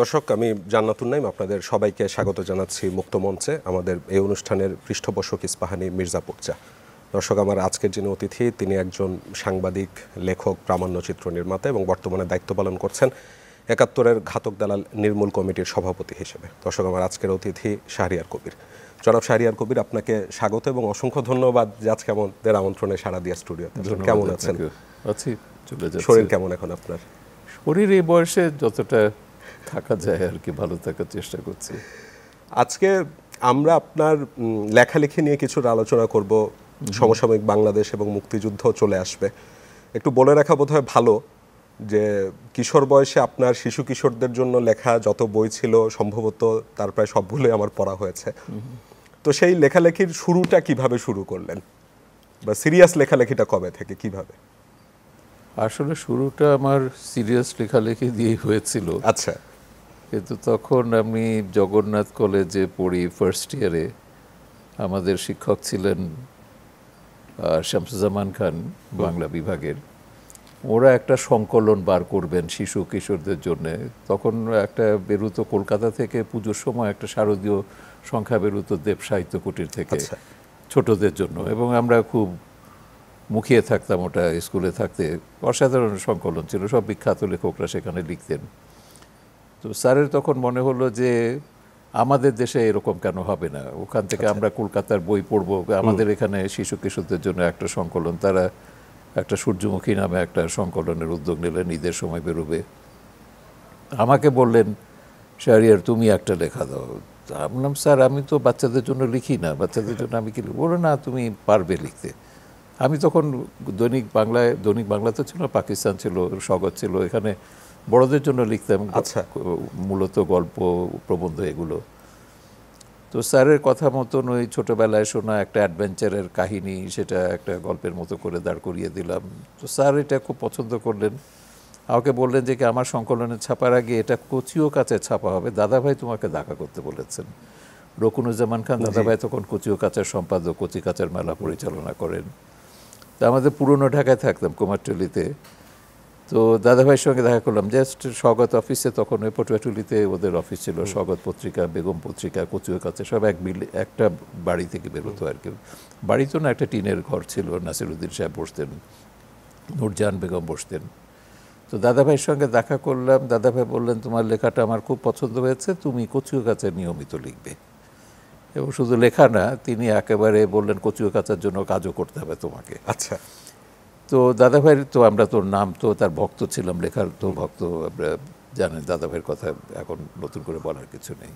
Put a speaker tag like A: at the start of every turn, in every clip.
A: দর্শক আমি জান্নাতুন নাইম আপনাদের সবাইকে স্বাগত জানাচ্ছি মুক্ত মঞ্চে আমাদের এই অনুষ্ঠানের পৃষ্ঠপোষক ইস্পাহানি মির্জা পুকচা দর্শক আমার আজকের যিনি অতিথি তিনি একজন সাংবাদিক লেখক প্রামাণ্যচিত্র নির্মাতা এবং বর্তমানে দায়িত্ব পালন করছেন একাত্তরের ঘাতক দালাল নির্মূল কমিটির সভাপতি হিসেবে দর্শক আমার আজকের অতিথি শাহরিয়ার কবির জনাব শাহরিয়ার কবির আপনাকে স্বাগত এবং অসংখ্য ধন্যবাদ আজকে আমাদের আমন্ত্রণে সারা দিয়া স্টুডিওতে কেমন আছেন শরীর কেমন এখন আপনার
B: শরীর এই বয়সে যতটা থাকা যায় আর কি ভালো থাকার চেষ্টা করছি আজকে আমরা আপনার
A: লেখালেখি নিয়ে কিছুটা আলোচনা করব সমসাময়িক বাংলাদেশ এবং মুক্তিযুদ্ধ চলে আসবে একটু বলে রাখা বোধ ভালো যে কিশোর বয়সে আপনার শিশু কিশোরদের জন্য লেখা যত বই ছিল সম্ভবত তার প্রায় সবগুলোই আমার পড়া হয়েছে তো সেই লেখালেখির শুরুটা কিভাবে শুরু করলেন বা সিরিয়াস লেখালেখিটা কবে থেকে কিভাবে
B: আসলে শুরুটা আমার সিরিয়াস লেখালেখি দিয়েই হয়েছিল আচ্ছা কিন্তু তখন আমি জগন্নাথ কলেজে পড়ি ফার্স্ট ইয়ারে আমাদের শিক্ষক ছিলেন শামসুজ্জামান খান বাংলা বিভাগের ওরা একটা সংকলন বার করবেন শিশু কিশোরদের জন্য তখন একটা বেরুতো কলকাতা থেকে পুজোর সময় একটা শারদীয় সংখ্যা বেরুতো দেব সাহিত্য কুটির থেকে আচ্ছা। ছোটদের জন্য এবং আমরা খুব মুখিয়ে থাকতাম ওটা স্কুলে থাকতে অসাধারণ সংকলন ছিল সব বিখ্যাত লেখকরা সেখানে লিখতেন তো স্যারের তখন মনে হলো যে আমাদের দেশে এরকম কেন হবে না ওখান থেকে আচ্ছা। আমরা কলকাতার বই পড়ব আমাদের এখানে শিশু কিশোরদের জন্য একটা সংকলন তারা একটা সূর্যমুখী নামে একটা সংকলনের উদ্যোগ নিলেন ঈদের সময় বেরোবে আমাকে বললেন শাহরিয়ার তুমি একটা লেখা দাও আমি বললাম স্যার আমি তো বাচ্চাদের জন্য লিখি না বাচ্চাদের জন্য আমি কি বলো না তুমি পারবে লিখতে আমি তখন দৈনিক বাংলায় দৈনিক বাংলা তো ছিল পাকিস্তান ছিল স্বগত ছিল এখানে বড়দের জন্য লিখতাম আচ্ছা মূলত গল্প প্রবন্ধ এগুলো তো স্যারের কথা মতন ওই ছোটোবেলায় শোনা একটা অ্যাডভেঞ্চারের কাহিনী সেটা একটা গল্পের মতো করে দাঁড় করিয়ে দিলাম তো স্যার এটা খুব পছন্দ করলেন আমাকে বললেন যে কি আমার সংকলনে ছাপার আগে এটা কচিও কাছে ছাপা হবে দাদাভাই তোমাকে দেখা করতে বলেছেন রকুনুজ্জামান খান দাদাভাই তখন কচিও কাচার সম্পাদক কচি কাচার মেলা পরিচালনা করেন তা আমাদের পুরনো ঢাকায় থাকতাম কুমারটলিতে তো দাদাভাইয়ের সঙ্গে দেখা করলাম জাস্ট স্বাগত অফিসে তখন ওই পটুয়াটুলিতে ওদের অফিস ছিল স্বগত পত্রিকা বেগম পত্রিকা কচুয়ের কাছে সব এক বিল একটা বাড়ি থেকে বেরোতো আর কি বাড়িতেও না একটা টিনের ঘর ছিল নাসিরুদ্দিন সাহেব বসতেন নুরজান বেগম বসতেন তো দাদাভাইয়ের সঙ্গে দেখা করলাম দাদাভাই বললেন তোমার লেখাটা আমার খুব পছন্দ হয়েছে তুমি কচুয়ের কাছে নিয়মিত লিখবে এবং শুধু লেখা না তিনি একেবারে বললেন কচুয়ের কাচার জন্য কাজও করতে হবে তোমাকে আচ্ছা তো দাদাভাইয়ের তো আমরা তোর নাম তো তার ভক্ত ছিলাম লেখার তো ভক্ত আমরা জানেন দাদাভাইয়ের কথা এখন নতুন করে বলার কিছু নেই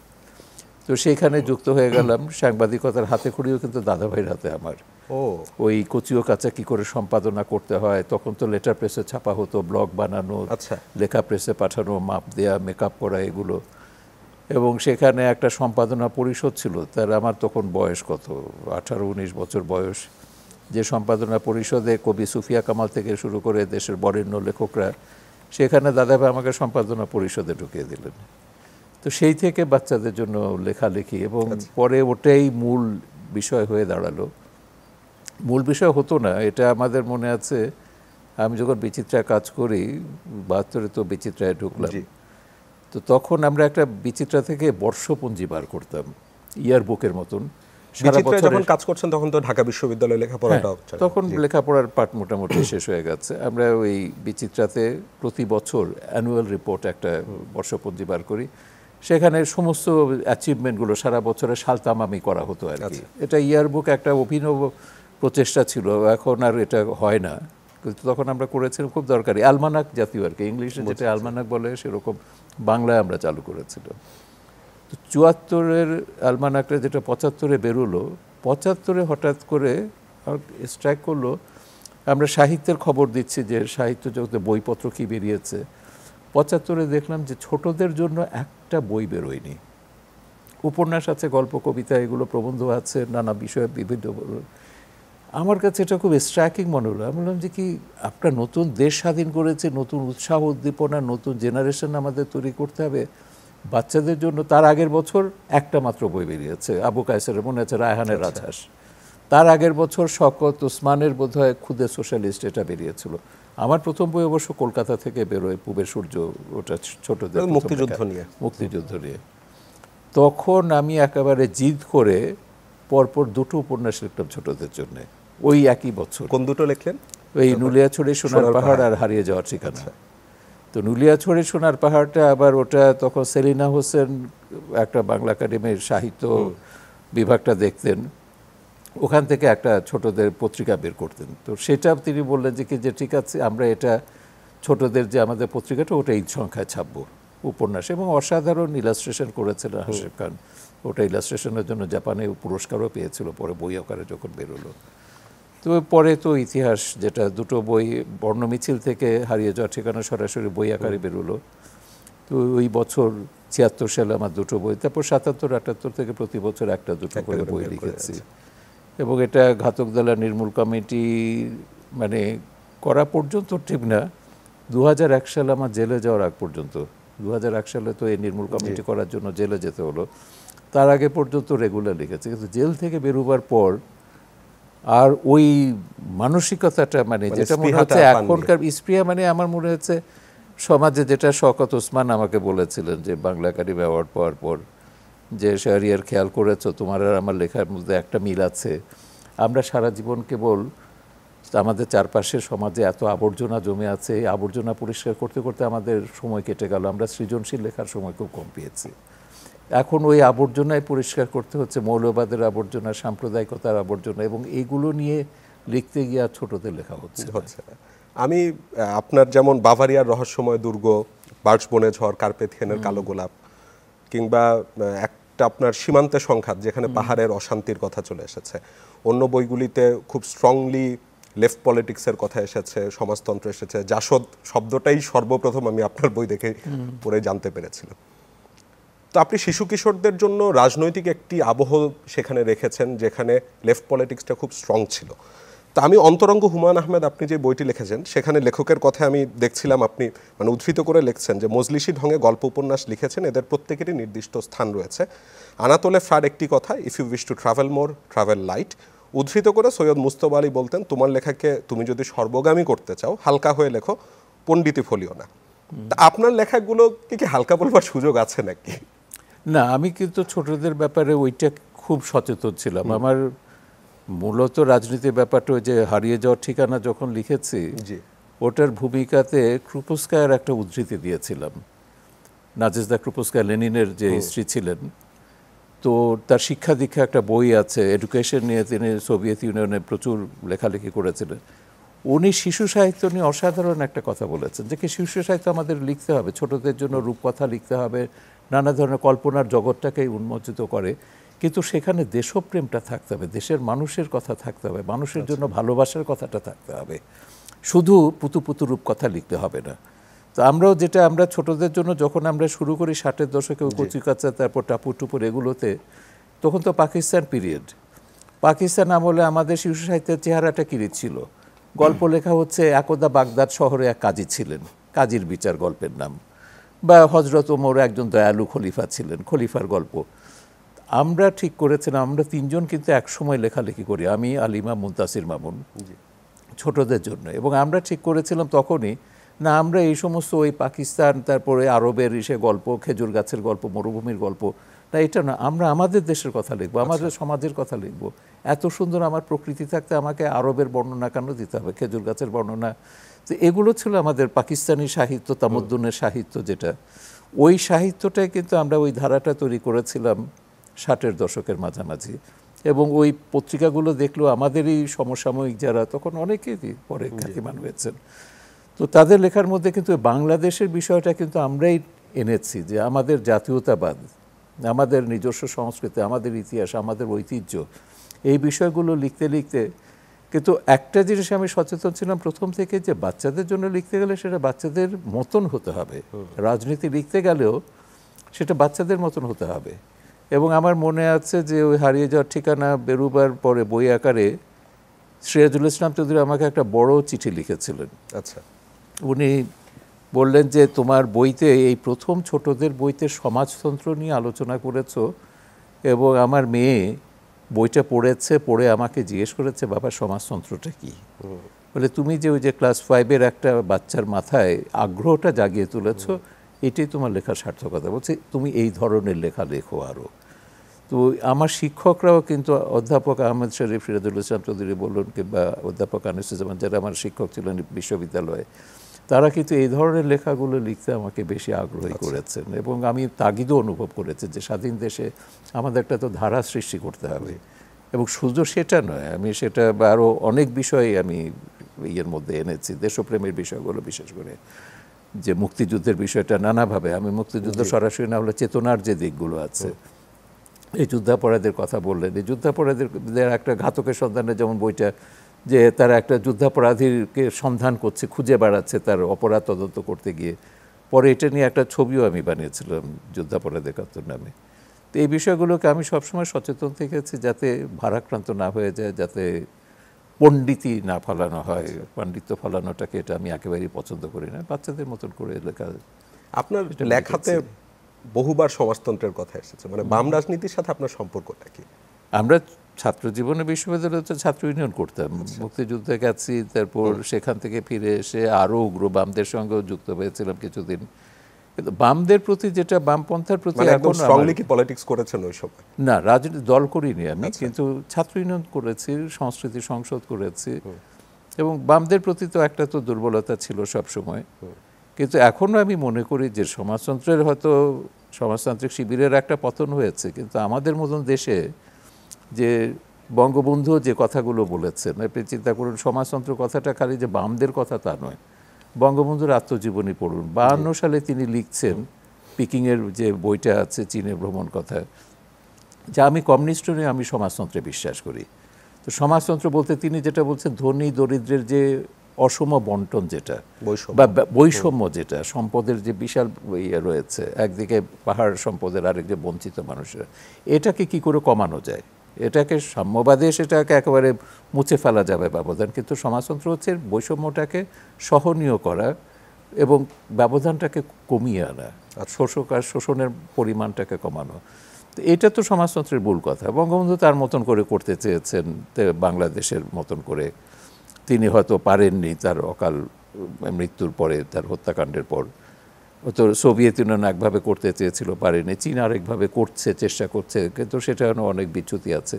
B: তো সেখানে যুক্ত হয়ে গেলাম সাংবাদিকতার হাতে খড়িও কিন্তু দাদাভাইয়ের হাতে আমার ও ওই কচিও কাঁচা কি করে সম্পাদনা করতে হয় তখন তো লেটার প্রেসে ছাপা হতো ব্লগ বানানো আচ্ছা লেখা প্রেসে পাঠানো মাপ দেয়া মেকআপ করা এগুলো এবং সেখানে একটা সম্পাদনা পরিষদ ছিল তার আমার তখন বয়স কত আঠারো উনিশ বছর বয়স যে সম্পাদনা পরিষদে কবি সুফিয়া কামাল থেকে শুরু করে দেশের বরেণ্য লেখকরা সেখানে দাদাভাই আমাকে সম্পাদনা পরিষদে ঢুকিয়ে দিলেন তো সেই থেকে বাচ্চাদের জন্য লেখালেখি এবং আচ্ছা। পরে ওটাই মূল বিষয় হয়ে দাঁড়ালো মূল বিষয় হতো না এটা আমাদের মনে আছে আমি যখন বিচিত্রা কাজ করি বাহাত্তরে তো বিচিত্রায় ঢুকলাম তো তখন আমরা একটা বিচিত্রা থেকে বর্ষপঞ্জি বার করতাম ইয়ার বুকের মতন বিচিত্রায় যখন
A: কাজ করছেন তখন তো ঢাকা বিশ্ববিদ্যালয়ে হ্যাঁ, তখন
B: লেখাপড়ার পাঠ মোটামুটি শেষ হয়ে গেছে আমরা ওই বিচিত্রাতে প্রতি বছর অ্যানুয়াল রিপোর্ট একটা বর্ষপঞ্জি বার করি সেখানে সমস্ত অ্যাচিভমেন্টগুলো সারা বছরে সালতামামি করা হতো আর কি আচ্ছা। এটা ইয়ারবুক একটা অভিনব প্রচেষ্টা ছিল এখন আর এটা হয় না কিন্তু তখন আমরা করেছিলাম খুব দরকারি আলমানাক জাতীয় আর কি ইংলিশে যেটা আলমানাক বলে সেরকম বাংলায় আমরা চালু করেছিলাম তো চুয়াত্তরের আলমানাকরা যেটা পঁচাত্তরে বেরোলো পঁচাত্তরে হঠাৎ করে স্ট্রাইক করলো আমরা সাহিত্যের খবর দিচ্ছি যে সাহিত্য জগতে বইপত্র কি বেরিয়েছে পঁচাত্তরে দেখলাম যে ছোটদের জন্য একটা বই বেরোয়নি উপন্যাস আছে গল্প কবিতা এগুলো প্রবন্ধ আছে নানা বিষয়ে বিভিন্ন আমার কাছে এটা খুব স্ট্রাইকিং মনে হলো আমি বললাম যে কি আপনার নতুন দেশ স্বাধীন করেছে নতুন উৎসাহ উদ্দীপনা নতুন জেনারেশন আমাদের তৈরি করতে হবে বাচ্চাদের জন্য তার আগের বছর একটা মাত্র বই বেরিয়েছে আবু কায়সারের মনে আছে রায়হানের রাজহাস আচ্ছা। তার আগের বছর শকত ওসমানের বোধহয় খুদে সোশ্যালিস্ট এটা বেরিয়েছিল আমার প্রথম বই অবশ্য কলকাতা থেকে বেরোয় পূবের সূর্য ওটা ছোটদের মুক্তিযুদ্ধ নিয়ে মুক্তিযুদ্ধ নিয়ে তখন আমি একেবারে জিদ করে পরপর দুটো উপন্যাস লিখলাম ছোটদের জন্য ওই একই বছর কোন দুটো লিখলেন ওই নুলিয়াছড়ি সোনার পাহাড় আর হারিয়ে যাওয়ার ঠিকানা আচ্ছা। তো নুলিয়াছড়ে সোনার পাহাড়টা আবার ওটা তখন সেলিনা হোসেন একটা বাংলা একাডেমির সাহিত্য বিভাগটা দেখতেন ওখান থেকে একটা ছোটদের পত্রিকা বের করতেন তো সেটা তিনি বললেন যে কি যে ঠিক আছে আমরা এটা ছোটদের যে আমাদের পত্রিকাটা ওটা এই সংখ্যায় ছাপবো উপন্যাস এবং অসাধারণ ইলাস্ট্রেশন করেছিলেন হাসিফ খান ওটা ইলাস্ট্রেশনের জন্য জাপানে পুরস্কারও পেয়েছিল পরে বই আকারে যখন বেরোলো তো পরে তো ইতিহাস যেটা দুটো বই বর্ণমিছিল থেকে হারিয়ে যাওয়ার ঠিকানা সরাসরি বই আকারে বেরোলো তো ওই বছর ছিয়াত্তর সালে আমার দুটো বই তারপর সাতাত্তর আটাত্তর থেকে প্রতি বছর একটা দুটো করে বই লিখেছি আচ্ছা। এবং এটা ঘাতক দালা নির্মূল কমিটি মানে করা পর্যন্ত ঠিক না দু হাজার এক সালে আমার জেলে যাওয়ার আগ পর্যন্ত দু সালে তো এই নির্মূল কমিটি করার জন্য জেলে যেতে হলো তার আগে পর্যন্ত রেগুলার লিখেছে কিন্তু জেল থেকে বেরোবার পর আর ওই মানসিকতাটা মানে, মানে যেটা মনে হচ্ছে এখনকার স্প্রিয়া মানে আমার মনে হচ্ছে সমাজে যেটা শকত ওসমান আমাকে বলেছিলেন যে বাংলা একাডেমি অ্যাওয়ার্ড পাওয়ার পর যে শাহরিয়ার খেয়াল করেছো তোমার আর আমার লেখার মধ্যে একটা মিল আছে আমরা সারা জীবন কেবল আমাদের চারপাশের সমাজে এত আবর্জনা জমে আছে এই আবর্জনা পরিষ্কার করতে করতে আমাদের সময় কেটে গেল আমরা সৃজনশীল লেখার সময় খুব কম পেয়েছি এখন ওই আবর্জনায় পরিষ্কার করতে হচ্ছে মৌলবাদের আবর্জনা সাম্প্রদায়িকতার আবর্জনা এবং এইগুলো নিয়ে লিখতে গিয়ে ছোটতে লেখা হচ্ছে আমি
A: আপনার যেমন বাভারিয়ার রহস্যময় দুর্গ বার্স বনে ঝড় হেনের কালো গোলাপ কিংবা একটা আপনার সীমান্তে সংঘাত যেখানে পাহাড়ের অশান্তির কথা চলে এসেছে অন্য বইগুলিতে খুব স্ট্রংলি লেফট পলিটিক্সের কথা এসেছে সমাজতন্ত্র এসেছে জাসদ শব্দটাই সর্বপ্রথম আমি আপনার বই দেখে পড়ে জানতে পেরেছিলাম তো আপনি শিশু কিশোরদের জন্য রাজনৈতিক একটি আবহ সেখানে রেখেছেন যেখানে লেফট পলিটিক্সটা খুব স্ট্রং ছিল তা আমি অন্তরঙ্গ হুমায়ুন আহমেদ আপনি যে বইটি লিখেছেন সেখানে লেখকের কথা আমি দেখছিলাম আপনি মানে উদ্ধৃত করে লিখছেন যে মজলিসি ঢঙে গল্প উপন্যাস লিখেছেন এদের প্রত্যেকেরই নির্দিষ্ট স্থান রয়েছে আনাতলে ফার একটি কথা if you wish to travel more travel light উদ্ধৃত করে সৈয়দ মুস্তফা আলী বলতেন তোমার লেখাকে তুমি যদি সর্বগামী করতে চাও হালকা হয়ে লেখো পণ্ডিতি ফলিও না আপনার লেখাগুলো কি হালকা বলবার সুযোগ আছে নাকি
B: না আমি কিন্তু ছোটদের ব্যাপারে ওইটা খুব সচেতন ছিলাম আমার মূলত রাজনীতির ব্যাপারটা যে হারিয়ে যাওয়ার ঠিকানা যখন লিখেছি ওটার ভূমিকাতে ক্রুপস্কায়ের একটা উদ্ধৃতি দিয়েছিলাম নাজেজদা ক্রুপস্কায় লেনিনের যে স্ত্রী ছিলেন তো তার শিক্ষা দীক্ষা একটা বই আছে এডুকেশন নিয়ে তিনি সোভিয়েত ইউনিয়নে প্রচুর লেখালেখি করেছিলেন উনি শিশু সাহিত্য নিয়ে অসাধারণ একটা কথা বলেছেন যে কি শিশু সাহিত্য আমাদের লিখতে হবে ছোটদের জন্য রূপকথা লিখতে হবে নানা ধরনের কল্পনার জগৎটাকেই উন্মোচিত করে কিন্তু সেখানে দেশপ্রেমটা থাকতে হবে দেশের মানুষের কথা থাকতে হবে মানুষের আচ্ছা। জন্য ভালোবাসার কথাটা থাকতে হবে শুধু পুতু পুতু রূপকথা লিখতে হবে না তো আমরাও যেটা আমরা ছোটদের জন্য যখন আমরা শুরু করি ষাটের দশকে কচি কাচা তারপর টাপুর টুপুর এগুলোতে তখন তো পাকিস্তান পিরিয়ড পাকিস্তান আমলে আমাদের শিশু সাহিত্যের চেহারাটা কিরে ছিল গল্প লেখা হচ্ছে একদা বাগদাদ শহরে এক কাজী ছিলেন কাজীর বিচার গল্পের নাম বা হজরত ওমর একজন দয়ালু খলিফা ছিলেন খলিফার গল্প আমরা ঠিক করেছিলাম আমরা তিনজন কিন্তু একসময় লেখালেখি করি আমি আলিমা মুন্তাসির মামুন ছোটদের জন্য এবং আমরা ঠিক করেছিলাম তখনই না আমরা এই সমস্ত ওই পাকিস্তান তারপরে আরবের ইসে গল্প খেজুর গাছের গল্প মরুভূমির গল্প না এটা না আমরা আমাদের দেশের কথা লিখবো আচ্ছা। আমাদের সমাজের কথা লিখবো এত সুন্দর আমার প্রকৃতি থাকতে আমাকে আরবের বর্ণনা কেন দিতে হবে খেজুর গাছের বর্ণনা তো এগুলো ছিল আমাদের পাকিস্তানি সাহিত্য তামদ্দুনের সাহিত্য যেটা ওই সাহিত্যটাই কিন্তু আমরা ওই ধারাটা তৈরি করেছিলাম ষাটের দশকের মাঝামাঝি এবং ওই পত্রিকাগুলো দেখলো আমাদেরই সমসাময়িক যারা তখন অনেকেই পরে খ্যাতিমান হয়েছেন তো তাদের লেখার মধ্যে কিন্তু বাংলাদেশের বিষয়টা কিন্তু আমরাই এনেছি যে আমাদের জাতীয়তাবাদ আমাদের নিজস্ব সংস্কৃতি আমাদের ইতিহাস আমাদের ঐতিহ্য এই বিষয়গুলো লিখতে লিখতে কিন্তু একটা জিনিসে আমি সচেতন ছিলাম প্রথম থেকে যে বাচ্চাদের জন্য লিখতে গেলে সেটা বাচ্চাদের মতন হতে হবে রাজনীতি লিখতে গেলেও সেটা বাচ্চাদের মতন হতে হবে এবং আমার মনে আছে যে ওই হারিয়ে যাওয়ার ঠিকানা বেরুবার পরে বই আকারে সিরাজুল ইসলাম চৌধুরী আমাকে একটা বড় চিঠি লিখেছিলেন আচ্ছা উনি বললেন যে তোমার বইতে এই প্রথম ছোটদের বইতে সমাজতন্ত্র নিয়ে আলোচনা করেছো এবং আমার মেয়ে বইটা পড়েছে পড়ে আমাকে জিজ্ঞেস করেছে বাবা সমাজতন্ত্রটা কি বলে তুমি যে ওই যে ক্লাস ফাইভের একটা বাচ্চার মাথায় আগ্রহটা জাগিয়ে তুলেছ এটাই তোমার লেখার সার্থকতা বলছে তুমি এই ধরনের লেখা লেখো আরও তো আমার শিক্ষকরাও কিন্তু অধ্যাপক আহমেদ শরীফ সিরাজুল ইসলাম চৌধুরী বলুন কিংবা অধ্যাপক আনিসুজ্জামান যারা আমার শিক্ষক ছিলেন বিশ্ববিদ্যালয়ে তারা কিন্তু এই ধরনের লেখাগুলো লিখতে আমাকে বেশি আগ্রহী আচ্ছা। করেছেন এবং আমি তাগিদও অনুভব করেছি যে স্বাধীন দেশে আমাদের একটা তো ধারা সৃষ্টি করতে হবে এবং শুধু সেটা নয় আমি সেটা আরও অনেক বিষয়ে আমি ইয়ের মধ্যে এনেছি দেশপ্রেমের বিষয়গুলো বিশেষ করে যে মুক্তিযুদ্ধের বিষয়টা নানাভাবে আমি মুক্তিযুদ্ধ সরাসরি না হলে চেতনার যে দিকগুলো আছে এই যুদ্ধাপরাধের কথা বললেন এই যুদ্ধাপরাধের একটা ঘাতকের সন্ধানে যেমন বইটা যে তারা একটা যুদ্ধাপরাধীকে সন্ধান করছে খুঁজে বেড়াচ্ছে তার অপরাধ তদন্ত করতে গিয়ে পরে এটা নিয়ে একটা ছবিও আমি বানিয়েছিলাম যুদ্ধাপরাধ একাত্তর নামে তো এই বিষয়গুলোকে আমি সবসময় সচেতন থেকেছি যাতে ভারাক্রান্ত না হয়ে যায় যাতে পণ্ডিতি না ফলানো হয় আচ্ছা। পাণ্ডিত্য ফলানোটাকে এটা আমি একেবারেই পছন্দ করি না বাচ্চাদের মতন করে লেখা আপনার লেখাতে বহুবার
A: সমাজতন্ত্রের কথা এসেছে মানে বাম রাজনীতির
B: সাথে আপনার সম্পর্কটা কি আমরা ছাত্র জীবনে বিশ্ববিদ্যালয়ে ছাত্র ইউনিয়ন করতাম আচ্ছা। মুক্তিযুদ্ধে গেছি তারপর সেখান থেকে ফিরে এসে আরও উগ্র বামদের সঙ্গেও যুক্ত হয়েছিলাম কিছুদিন কিন্তু বামদের প্রতি যেটা বামপন্থার প্রতি পলিটিক্স মানে করেছেন ওই সময় না রাজনীতি দল করিনি আমি আচ্ছা। কিন্তু ছাত্র ইউনিয়ন করেছি সংস্কৃতি সংসদ করেছি এবং বামদের প্রতি তো একটা তো দুর্বলতা ছিল সব সময় কিন্তু এখনও আমি মনে করি যে সমাজতন্ত্রের হয়তো সমাজতান্ত্রিক শিবিরের একটা পতন হয়েছে কিন্তু আমাদের মতন দেশে যে বঙ্গবন্ধু যে কথাগুলো বলেছেন আপনি চিন্তা করুন সমাজতন্ত্র কথাটা খালি যে বামদের কথা তা নয় বঙ্গবন্ধুর আত্মজীবনী পড়ুন বাহান্ন সালে তিনি লিখছেন পিকিংয়ের যে বইটা আছে চীনে ভ্রমণ কথা যা আমি কমিউনিস্ট নই আমি সমাজতন্ত্রে বিশ্বাস করি তো সমাজতন্ত্র বলতে তিনি যেটা বলছেন ধনী দরিদ্রের যে অসম বন্টন যেটা বা বৈষম্য যেটা সম্পদের যে বিশাল ইয়ে রয়েছে একদিকে পাহাড় সম্পদের আরেকদিকে বঞ্চিত মানুষেরা এটাকে কি করে কমানো যায় এটাকে সাম্যবাদে সেটাকে একেবারে মুছে ফেলা যাবে ব্যবধান কিন্তু সমাজতন্ত্র হচ্ছে বৈষম্যটাকে সহনীয় করা এবং ব্যবধানটাকে কমিয়ে আনা আর শোষক আর শোষণের পরিমাণটাকে কমানো তো এটা তো সমাজতন্ত্রের ভুল কথা বঙ্গবন্ধু তার মতন করে করতে চেয়েছেন বাংলাদেশের মতন করে তিনি হয়তো পারেননি তার অকাল মৃত্যুর পরে তার হত্যাকাণ্ডের পর তো সোভিয়েত ইউনিয়ন একভাবে করতে চেয়েছিল পারেনি চীন আরেকভাবে করছে চেষ্টা করছে কিন্তু সেটা অনেক বিচ্যুতি আছে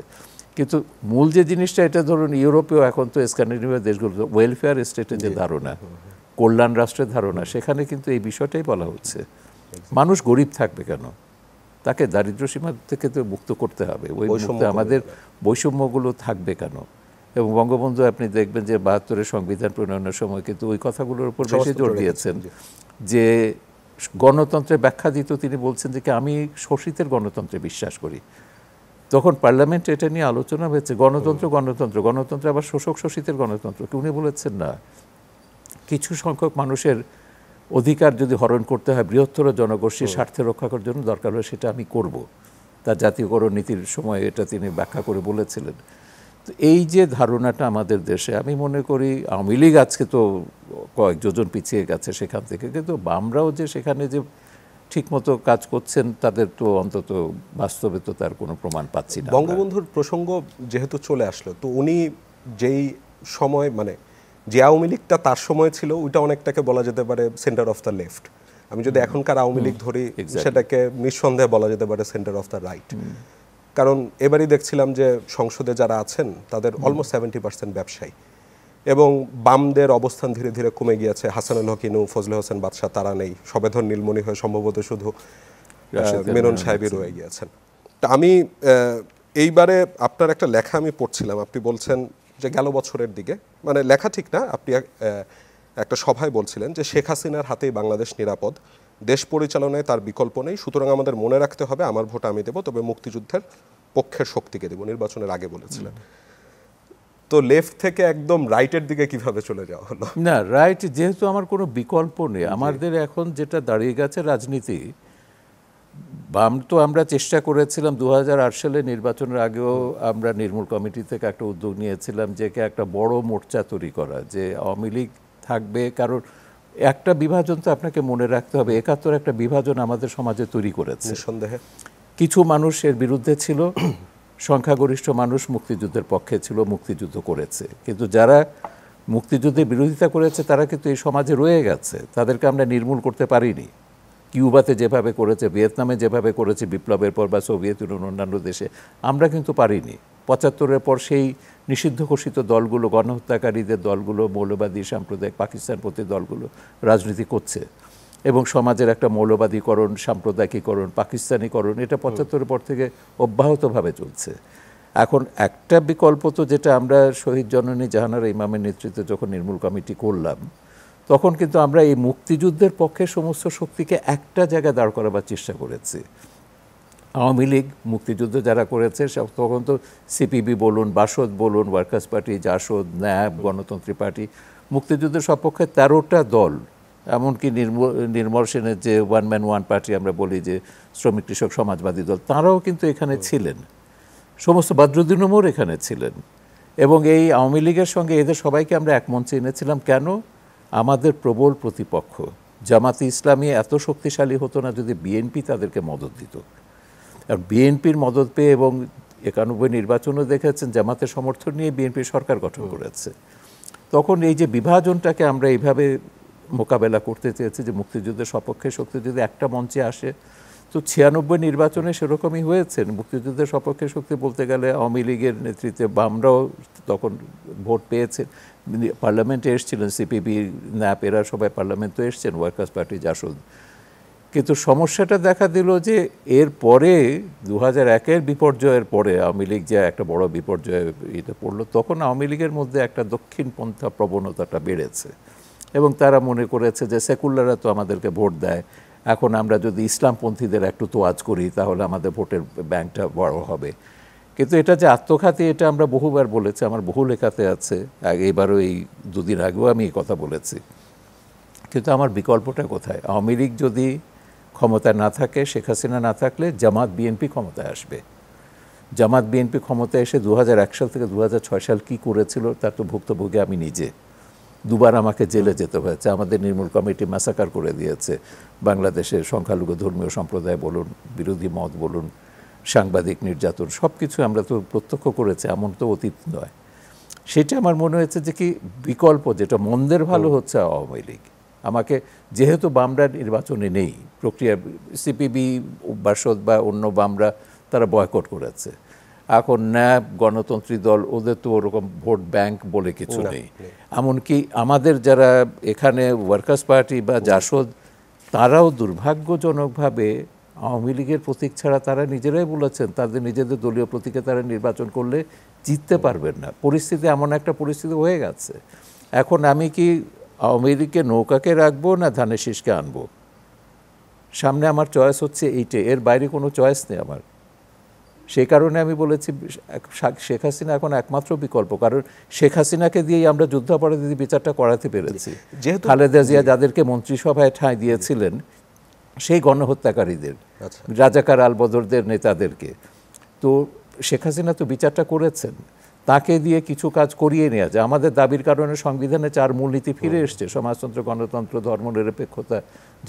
B: কিন্তু মূল যে জিনিসটা এটা ধরুন ইউরোপেও এখন তো স্ক্যান্ডিনেভিয়া দেশগুলো ওয়েলফেয়ার স্টেটের যে ধারণা কল্যাণ রাষ্ট্রের ধারণা সেখানে কিন্তু এই বিষয়টাই বলা হচ্ছে মানুষ গরিব থাকবে কেন তাকে দারিদ্র সীমা থেকে তো মুক্ত করতে হবে ওই মুক্ত আমাদের বৈষম্যগুলো থাকবে কেন এবং বঙ্গবন্ধু আপনি দেখবেন যে বাহাত্তরের সংবিধান প্রণয়নের সময় কিন্তু ওই কথাগুলোর উপর বেশি জোর দিয়েছেন যে গণতন্ত্রের ব্যাখ্যা দিত তিনি বলছেন যে আমি শোষিতের গণতন্ত্রে বিশ্বাস করি তখন পার্লামেন্টে এটা নিয়ে আলোচনা হয়েছে গণতন্ত্র গণতন্ত্র গণতন্ত্র আবার শোষক শোষিতের গণতন্ত্র উনি বলেছেন না কিছু সংখ্যক মানুষের অধিকার যদি হরণ করতে হয় বৃহত্তর জনগোষ্ঠীর স্বার্থে রক্ষা করার জন্য দরকার হলে সেটা আমি করব তার জাতীয়করণ নীতির সময় এটা তিনি ব্যাখ্যা করে বলেছিলেন তো এই যে ধারণাটা আমাদের দেশে আমি মনে করি আওয়ামী লীগ আজকে তো কয়েক যোজন পিছিয়ে গেছে সেখান থেকে কিন্তু বামরাও যে সেখানে যে ঠিকমতো কাজ করছেন তাদের তো অন্তত বাস্তবে তো তার কোনো প্রমাণ পাচ্ছি না বঙ্গবন্ধুর
A: প্রসঙ্গ যেহেতু চলে আসলো তো উনি যেই সময় মানে যে আওয়ামী লীগটা তার সময় ছিল ওইটা অনেকটাকে বলা যেতে পারে সেন্টার অফ দ্য লেফট আমি যদি এখনকার আওয়ামী লীগ ধরি সেটাকে নিঃসন্দেহে বলা যেতে পারে সেন্টার অফ দ্য রাইট কারণ এবারই দেখছিলাম যে সংসদে যারা আছেন তাদের অলমোস্ট সেভেন্টি পার্সেন্ট ব্যবসায়ী এবং বামদের অবস্থান ধীরে ধীরে কমে গিয়েছে হাসানুল হকিনু ফজলে হোসেন বাদশাহ তারা নেই সবেধর নীলমণি হয়ে সম্ভবত শুধু মেনন সাহেবই রয়ে গিয়েছেন তা আমি এইবারে আপনার একটা লেখা আমি পড়ছিলাম আপনি বলছেন যে গেল বছরের দিকে মানে লেখা ঠিক না আপনি একটা সভায় বলছিলেন যে শেখ হাসিনার হাতেই বাংলাদেশ নিরাপদ দেশ পরিচালনায় তার বিকল্প নেই সুতরাং আমাদের মনে রাখতে হবে আমার ভোট আমি দেবো তবে মুক্তিযুদ্ধের পক্ষের শক্তিকে দেবো নির্বাচনের আগে বলেছিলেন তো লেফট থেকে একদম রাইটের দিকে কিভাবে চলে যাওয়া হলো
B: না রাইট যেহেতু আমার কোনো বিকল্প নেই আমাদের এখন যেটা দাঁড়িয়ে গেছে রাজনীতি বাম তো আমরা চেষ্টা করেছিলাম দু সালে নির্বাচনের আগেও আমরা নির্মূল কমিটি থেকে একটা উদ্যোগ নিয়েছিলাম যে একটা বড় মোর্চা তৈরি করা যে আওয়ামী লীগ থাকবে কারণ একটা বিভাজন তো আপনাকে মনে রাখতে হবে একাত্তর একটা বিভাজন আমাদের সমাজে তৈরি করেছে সন্দেহে কিছু মানুষের বিরুদ্ধে ছিল সংখ্যাগরিষ্ঠ মানুষ মুক্তিযুদ্ধের পক্ষে ছিল মুক্তিযুদ্ধ করেছে কিন্তু যারা মুক্তিযুদ্ধের বিরোধিতা করেছে তারা কিন্তু এই সমাজে রয়ে গেছে তাদেরকে আমরা নির্মূল করতে পারিনি কিউবাতে যেভাবে করেছে ভিয়েতনামে যেভাবে করেছে বিপ্লবের পর বা সোভিয়েত ইউনিয়ন অন্যান্য দেশে আমরা কিন্তু পারিনি পঁচাত্তরের পর সেই নিষিদ্ধ ঘোষিত দলগুলো গণহত্যাকারীদের দলগুলো মৌলবাদী সাম্প্রদায়িক পাকিস্তানপন্থী দলগুলো রাজনীতি করছে এবং সমাজের একটা মৌলবাদীকরণ সাম্প্রদায়িকীকরণ পাকিস্তানিকরণ এটা পঁচাত্তরের পর থেকে অব্যাহতভাবে চলছে এখন একটা বিকল্প তো যেটা আমরা শহীদ জননী জাহানারা ইমামের নেতৃত্বে যখন নির্মূল কমিটি করলাম তখন কিন্তু আমরা এই মুক্তিযুদ্ধের পক্ষে সমস্ত শক্তিকে একটা জায়গায় দাঁড় করাবার চেষ্টা করেছি আওয়ামী লীগ মুক্তিযুদ্ধ যারা করেছে তখন তো সিপিবি বলুন বাসদ বলুন ওয়ার্কার্স পার্টি জাসদ ন্যাব গণতন্ত্রী পার্টি মুক্তিযুদ্ধের সপক্ষে তেরোটা দল এমনকি নির্মল সেনের যে ওয়ান ম্যান ওয়ান পার্টি আমরা বলি যে শ্রমিক কৃষক সমাজবাদী দল তাঁরাও কিন্তু এখানে ছিলেন সমস্ত বদরুদ্দিন ওমর এখানে ছিলেন এবং এই আওয়ামী লীগের সঙ্গে এদের সবাইকে আমরা এক মঞ্চে এনেছিলাম কেন আমাদের প্রবল প্রতিপক্ষ জামাতে ইসলামী এত শক্তিশালী হতো না যদি বিএনপি তাদেরকে মদত দিত আর বিএনপির মদত পেয়ে এবং একানব্বই নির্বাচনও দেখেছেন জামাতের সমর্থন নিয়ে বিএনপি সরকার গঠন করেছে তখন এই যে বিভাজনটাকে আমরা এইভাবে মোকাবেলা করতে চেয়েছে যে মুক্তিযুদ্ধের সপক্ষে শক্তি যদি একটা মঞ্চে আসে তো ছিয়ানব্বই নির্বাচনে সেরকমই হয়েছে মুক্তিযুদ্ধের সপক্ষে শক্তি বলতে গেলে আওয়ামী লীগের নেতৃত্বে বামরাও তখন ভোট পেয়েছেন পার্লামেন্টে এসেছিলেন সিপিবি ন্যাপ এরা সবাই পার্লামেন্টে এসছেন ওয়ার্কার্স পার্টি জাসদ কিন্তু সমস্যাটা দেখা দিল যে এর পরে দু হাজার একের বিপর্যয়ের পরে আওয়ামী লীগ যে একটা বড় বিপর্যয় এটা পড়লো তখন আওয়ামী লীগের মধ্যে একটা দক্ষিণপন্থা প্রবণতাটা বেড়েছে এবং তারা মনে করেছে যে সেকুলাররা তো আমাদেরকে ভোট দেয় এখন আমরা যদি ইসলামপন্থীদের একটু তোয়াজ করি তাহলে আমাদের ভোটের ব্যাংকটা বড় হবে কিন্তু এটা যে আত্মঘাতী এটা আমরা বহুবার বলেছি আমার বহু লেখাতে আছে এবারও এই দুদিন আগেও আমি এই কথা বলেছি কিন্তু আমার বিকল্পটা কোথায় আওয়ামী লীগ যদি ক্ষমতা না থাকে শেখ হাসিনা না থাকলে জামাত বিএনপি ক্ষমতায় আসবে জামাত বিএনপি ক্ষমতায় এসে দু সাল থেকে দু সাল কী করেছিল তার তো ভুক্তভোগী আমি নিজে দুবার আমাকে জেলে যেতে হয়েছে আমাদের নির্মূল কমিটি ম্যাসাকার করে দিয়েছে বাংলাদেশের সংখ্যালঘু ধর্মীয় সম্প্রদায় বলুন বিরোধী মত বলুন সাংবাদিক নির্যাতন সব কিছু আমরা তো প্রত্যক্ষ করেছি এমন তো অতীত নয় সেটা আমার মনে হয়েছে যে কি বিকল্প যেটা মন্দের ভালো হচ্ছে আওয়ামী লীগ আমাকে যেহেতু বামরা নির্বাচনে নেই প্রক্রিয়া সিপিবি বাসদ বা অন্য বামরা তারা বয়কট করেছে এখন ন্যাব গণতন্ত্রী দল ওদের তো ওরকম ভোট ব্যাংক বলে কিছু নেই এমনকি আমাদের যারা এখানে ওয়ার্কার্স পার্টি বা জাসদ তারাও দুর্ভাগ্যজনকভাবে আওয়ামী লীগের প্রতীক ছাড়া তারা নিজেরাই বলেছেন তাদের নিজেদের দলীয় প্রতীকে তারা নির্বাচন করলে জিততে পারবেন না পরিস্থিতি এমন একটা পরিস্থিতি হয়ে গেছে এখন আমি কি আওয়ামী লীগকে নৌকাকে রাখবো না ধানের শীষকে আনবো সামনে আমার চয়েস হচ্ছে এইটে এর বাইরে কোনো চয়েস নেই আমার সেই কারণে আমি বলেছি শেখ হাসিনা এখন একমাত্র বিকল্প কারণ শেখ হাসিনাকে দিয়েই আমরা যুদ্ধাপরাধীদের বিচারটা করাতে পেরেছি যেহেতু খালেদা জিয়া যাদেরকে মন্ত্রিসভায় ঠাঁই দিয়েছিলেন সেই গণহত্যাকারীদের আচ্ছা। রাজাকার আলবদরদের নেতাদেরকে তো শেখ হাসিনা তো বিচারটা করেছেন তাকে দিয়ে কিছু কাজ করিয়ে নেওয়া যায় আমাদের দাবির কারণে সংবিধানে চার মূলনীতি ফিরে এসছে সমাজতন্ত্র গণতন্ত্র ধর্মনিরপেক্ষতা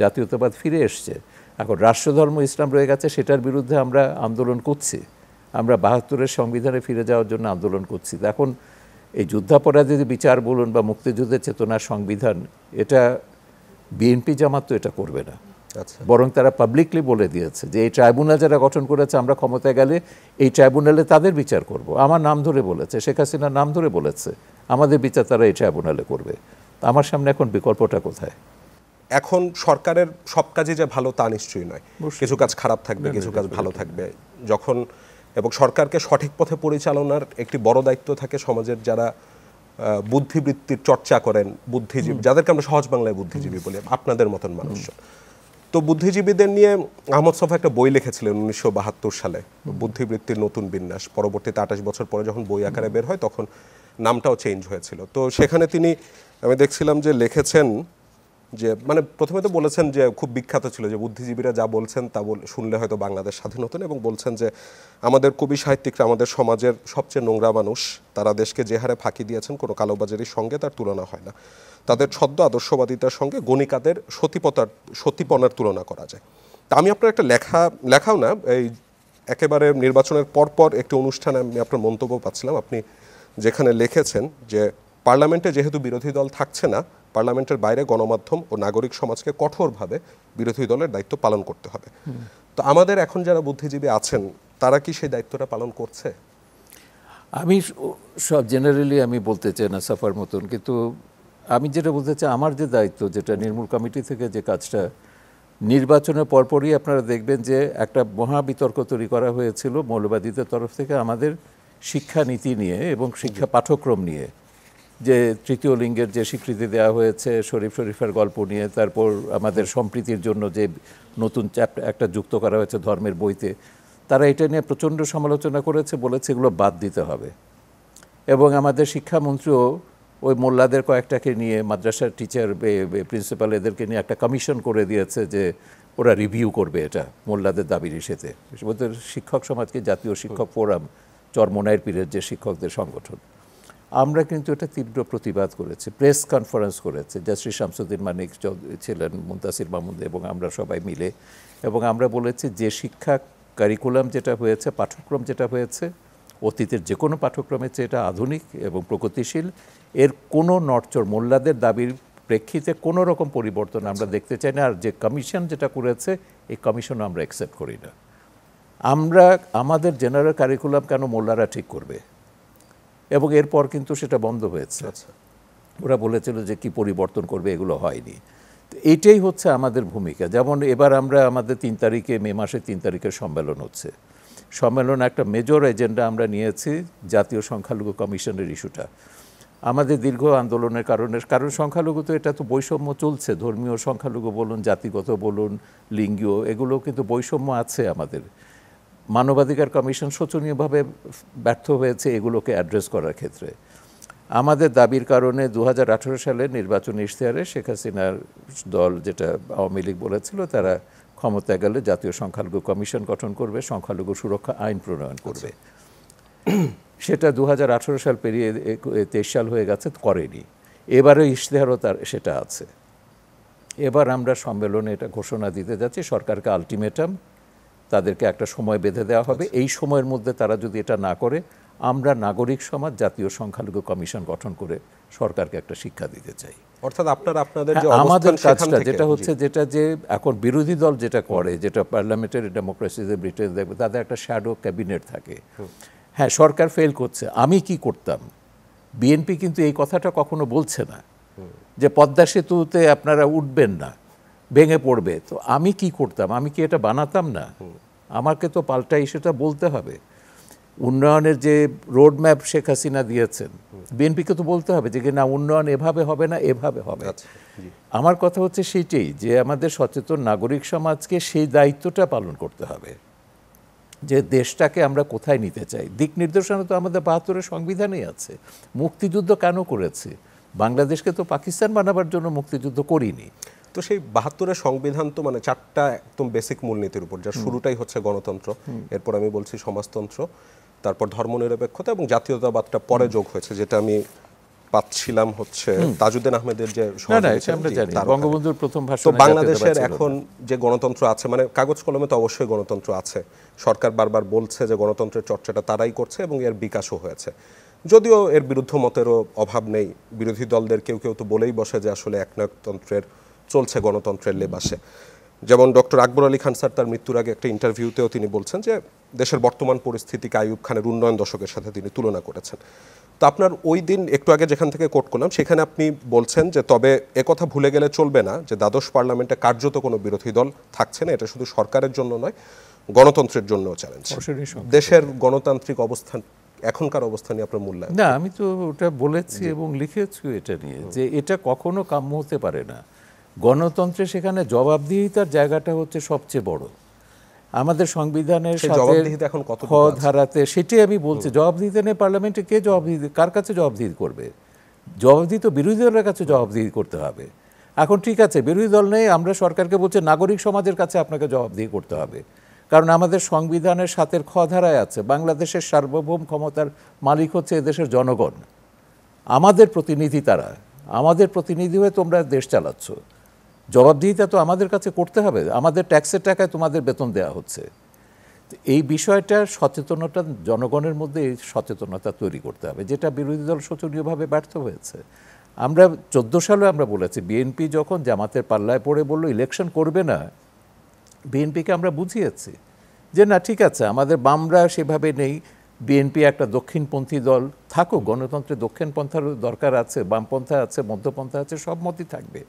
B: জাতীয়তাবাদ ফিরে এসছে এখন রাষ্ট্রধর্ম ইসলাম রয়ে গেছে সেটার বিরুদ্ধে আমরা আন্দোলন করছি আমরা বাহাত্তরের সংবিধানে ফিরে যাওয়ার জন্য আন্দোলন করছি এখন এই যুদ্ধাপরাধীর বিচার বলুন বা মুক্তিযুদ্ধের চেতনার সংবিধান এটা বিএনপি জামাত তো এটা করবে না আচ্ছা। বরং তারা পাবলিকলি বলে দিয়েছে যে এই ট্রাইব্যুনাল যারা গঠন করেছে আমরা ক্ষমতায় গেলে এই ট্রাইব্যুনালে তাদের বিচার করব আমার নাম ধরে বলেছে শেখ হাসিনার নাম ধরে বলেছে আমাদের বিচার তারা এই ট্রাইব্যুনালে করবে আমার সামনে এখন বিকল্পটা কোথায় এখন সরকারের সব কাজে যে ভালো তা নিশ্চয়ই নয় কিছু কাজ খারাপ থাকবে হ্যাঁ, কিছু হ্যাঁ, কাজ
A: হ্যাঁ, ভালো থাকবে যখন এবং সরকারকে সঠিক পথে পরিচালনার একটি বড় দায়িত্ব থাকে সমাজের যারা বুদ্ধিবৃত্তির চর্চা করেন বুদ্ধিজীবী যাদেরকে আমরা সহজ বাংলায় বুদ্ধিজীবী বলি আপনাদের মতন মানুষজন তো বুদ্ধিজীবীদের নিয়ে আহমদ সফা একটা বই লিখেছিলেন উনিশশো বাহাত্তর সালে বুদ্ধিবৃত্তির নতুন বিন্যাস পরবর্তীতে আঠাশ বছর পরে যখন বই আকারে বের হয় তখন নামটাও চেঞ্জ হয়েছিল তো সেখানে তিনি আমি দেখছিলাম যে লিখেছেন যে মানে প্রথমে তো বলেছেন যে খুব বিখ্যাত ছিল যে বুদ্ধিজীবীরা যা বলছেন তা শুনলে হয়তো বাংলাদেশ স্বাধীন হতেন এবং বলছেন যে আমাদের কবি সাহিত্যিকরা আমাদের সমাজের সবচেয়ে নোংরা মানুষ তারা দেশকে যে হারে ফাঁকি দিয়েছেন কোনো কালোবাজারির সঙ্গে তার তুলনা হয় না তাদের ছদ্ম আদর্শবাদিতার সঙ্গে গণিকাদের সতীপতার সতীপনার তুলনা করা যায় তা আমি আপনার একটা লেখা লেখাও না এই একেবারে নির্বাচনের পরপর একটি অনুষ্ঠানে আমি আপনার মন্তব্য পাচ্ছিলাম আপনি যেখানে লিখেছেন যে পার্লামেন্টে যেহেতু বিরোধী দল থাকছে না পার্লামেন্টের বাইরে গণমাধ্যম ও নাগরিক সমাজকে কঠোরভাবে বিরোধী দলের দায়িত্ব পালন করতে হবে তো আমাদের এখন যারা বুদ্ধিজীবী আছেন তারা কি সেই দায়িত্বটা পালন করছে
B: আমি সব জেনারেলি আমি বলতে চাই না সাফার মতন কিন্তু আমি যেটা বলতে চাই আমার যে দায়িত্ব যেটা নির্মূল কমিটি থেকে যে কাজটা নির্বাচনের পরপরই আপনারা দেখবেন যে একটা মহা বিতর্ক তৈরি করা হয়েছিল মৌলবাদীদের তরফ থেকে আমাদের শিক্ষানীতি নিয়ে এবং শিক্ষা পাঠ্যক্রম নিয়ে যে তৃতীয় লিঙ্গের যে স্বীকৃতি দেওয়া হয়েছে শরীফ শরীফের গল্প নিয়ে তারপর আমাদের সম্প্রীতির জন্য যে নতুন চ্যাপ্টার একটা যুক্ত করা হয়েছে ধর্মের বইতে তারা এটা নিয়ে প্রচণ্ড সমালোচনা করেছে বলেছে এগুলো বাদ দিতে হবে এবং আমাদের শিক্ষামন্ত্রীও ওই মোল্লাদের কয়েকটাকে নিয়ে মাদ্রাসার টিচার প্রিন্সিপাল এদেরকে নিয়ে একটা কমিশন করে দিয়েছে যে ওরা রিভিউ করবে এটা মোল্লাদের দাবির হিসেবে শিক্ষক সমাজকে জাতীয় শিক্ষক ফোরাম চরমোনায়ের পীরের যে শিক্ষকদের সংগঠন আমরা কিন্তু এটা তীব্র প্রতিবাদ করেছি প্রেস কনফারেন্স করেছে যা শ্রী শামসুদ্দিন মানিক ছিলেন মুন্তাসির মাহমুদ এবং আমরা সবাই মিলে এবং আমরা বলেছি যে শিক্ষা কারিকুলাম যেটা হয়েছে পাঠ্যক্রম যেটা হয়েছে অতীতের যে কোনো পাঠ্যক্রমের চেয়ে এটা আধুনিক এবং প্রগতিশীল এর কোনো নরচর মোল্লাদের দাবির প্রেক্ষিতে কোনো রকম পরিবর্তন আমরা দেখতে চাই না আর যে কমিশন যেটা করেছে এই কমিশনও আমরা অ্যাকসেপ্ট করি না আমরা আমাদের জেনারেল কারিকুলাম কেন মোল্লারা ঠিক করবে এবং এরপর কিন্তু সেটা বন্ধ হয়েছে আচ্ছা। ওরা বলেছিল যে কি পরিবর্তন করবে এগুলো হয়নি এটাই হচ্ছে আমাদের ভূমিকা যেমন এবার আমরা আমাদের তিন তারিখে মে মাসের তিন তারিখের সম্মেলন হচ্ছে সম্মেলন একটা মেজর এজেন্ডা আমরা নিয়েছি জাতীয় সংখ্যালঘু কমিশনের ইস্যুটা আমাদের দীর্ঘ আন্দোলনের কারণে কারণ সংখ্যালঘু তো এটা তো বৈষম্য চলছে ধর্মীয় সংখ্যালঘু বলুন জাতিগত বলুন লিঙ্গীয় এগুলো কিন্তু বৈষম্য আছে আমাদের মানবাধিকার কমিশন শোচনীয়ভাবে ব্যর্থ হয়েছে এগুলোকে অ্যাড্রেস করার ক্ষেত্রে আমাদের দাবির কারণে দু সালে নির্বাচনী ইশতেহারে শেখ হাসিনার দল যেটা আওয়ামী লীগ বলেছিল তারা ক্ষমতায় গেলে জাতীয় সংখ্যালঘু কমিশন গঠন করবে সংখ্যালঘু সুরক্ষা আইন প্রণয়ন করবে আচ্ছা। সেটা দু সাল পেরিয়ে তেইশ সাল হয়ে গেছে করেনি এবারে ইশতেহারও তার সেটা আছে এবার আমরা সম্মেলনে এটা ঘোষণা দিতে যাচ্ছি সরকারকে আলটিমেটাম তাদেরকে একটা সময় বেঁধে দেওয়া হবে আচ্ছা। এই সময়ের মধ্যে তারা যদি এটা না করে আমরা নাগরিক সমাজ জাতীয় সংখ্যালঘু কমিশন গঠন করে সরকারকে একটা শিক্ষা দিতে চাই অর্থাৎ আপনার আপনাদের হ্যাঁ, আমাদের কাজটা যেটা হচ্ছে যেটা যে এখন বিরোধী দল যেটা করে যেটা পার্লামেন্টারি ডেমোক্রেসিতে ব্রিটেন দেখবে তাদের একটা শ্যাডো ক্যাবিনেট থাকে হ্যাঁ সরকার ফেল করছে আমি কি করতাম বিএনপি কিন্তু এই কথাটা কখনো বলছে না যে পদ্মা সেতুতে আপনারা উঠবেন না ভেঙে পড়বে তো আমি কি করতাম আমি কি এটা বানাতাম না আমাকে তো পাল্টাই সেটা বলতে হবে উন্নয়নের যে রোড ম্যাপ শেখ হাসিনা দিয়েছেন বিএনপিকে তো বলতে হবে যে না উন্নয়ন এভাবে হবে না এভাবে হবে আচ্ছা, আমার কথা হচ্ছে সেইটাই যে আমাদের সচেতন নাগরিক সমাজকে সেই দায়িত্বটা পালন করতে হবে যে দেশটাকে আমরা কোথায় নিতে চাই দিক নির্দেশনা তো আমাদের বাহাত্তরের সংবিধানেই আছে মুক্তিযুদ্ধ কেন করেছে বাংলাদেশকে তো পাকিস্তান বানাবার জন্য মুক্তিযুদ্ধ করিনি
A: তো সেই বাহাত্তরের সংবিধান তো মানে চারটা একদম বেসিক মূলনীতির উপর যার শুরুটাই হচ্ছে গণতন্ত্র এরপর আমি বলছি সমাজতন্ত্র তারপর ধর্মনিরপেক্ষতা এবং জাতীয়তাবাদটা পরে যোগ হয়েছে যেটা আমি পাচ্ছিলাম হচ্ছে তাজুদ্দিন আহমেদের যে
B: বঙ্গবন্ধুর প্রথম ভাষণ তো বাংলাদেশের এখন
A: যে গণতন্ত্র আছে মানে কাগজ কলমে তো অবশ্যই গণতন্ত্র আছে সরকার বারবার বলছে যে গণতন্ত্রের চর্চাটা তারাই করছে এবং এর বিকাশও হয়েছে যদিও এর বিরুদ্ধ মতেরও অভাব নেই বিরোধী দলদের কেউ কেউ তো বলেই বসে যে আসলে একনায়কতন্ত্রের চলছে গণতন্ত্রের লেবাসে যেমন ডক্টর আকবর আলী খান স্যার তার মৃত্যুর আগে একটা ইন্টারভিউতেও তিনি বলছেন যে দেশের বর্তমান পরিস্থিতিকে আয়ুব খানের উন্নয়ন দশকের সাথে তিনি তুলনা করেছেন তো আপনার ওই দিন একটু আগে যেখান থেকে কোট করলাম সেখানে আপনি বলছেন যে তবে একথা ভুলে গেলে চলবে না যে দ্বাদশ পার্লামেন্টে কার্যত কোনো বিরোধী দল থাকছে না এটা শুধু সরকারের জন্য নয় গণতন্ত্রের জন্যও চ্যালেঞ্জ দেশের গণতান্ত্রিক অবস্থান এখনকার অবস্থা নিয়ে আপনার মূল্যায়ন না
B: আমি তো ওটা বলেছি এবং লিখেছি এটা নিয়ে যে এটা কখনো কাম্য হতে পারে না গণতন্ত্রে সেখানে জবাবদিহিতার জায়গাটা হচ্ছে সবচেয়ে বড় আমাদের সংবিধানের সাথে এখন কত ধারাতে সেটাই আমি বলছি দিতে নেই পার্লামেন্টে কে জবাবদিহি কার কাছে জবাবদিহিত করবে জবাব দিতে বিরোধী দলের কাছে জবাবদিহি করতে হবে এখন ঠিক আছে বিরোধী দল নেই আমরা সরকারকে বলছি নাগরিক সমাজের কাছে আপনাকে জবাবদিহি করতে হবে কারণ আমাদের সংবিধানের সাথে খ ধারায় আছে বাংলাদেশের সার্বভৌম ক্ষমতার মালিক হচ্ছে এদেশের জনগণ আমাদের প্রতিনিধি তারা আমাদের প্রতিনিধি হয়ে তোমরা দেশ চালাচ্ছ জবাবদিহিতা তো আমাদের কাছে করতে হবে আমাদের ট্যাক্সের টাকায় তোমাদের বেতন দেয়া হচ্ছে এই বিষয়টা সচেতনতা জনগণের মধ্যে এই সচেতনতা তৈরি করতে হবে যেটা বিরোধী দল শোচনীয়ভাবে ব্যর্থ হয়েছে আমরা চোদ্দ সালে আমরা বলেছি বিএনপি যখন জামাতের পাল্লায় পড়ে বলল ইলেকশন করবে না বিএনপিকে আমরা বুঝিয়েছি যে না ঠিক আছে আমাদের বামরা সেভাবে নেই বিএনপি একটা দক্ষিণপন্থী দল থাকুক গণতন্ত্রে দক্ষিণপন্থারও দরকার আছে বামপন্থা আছে মধ্যপন্থা আছে সব মতই থাকবে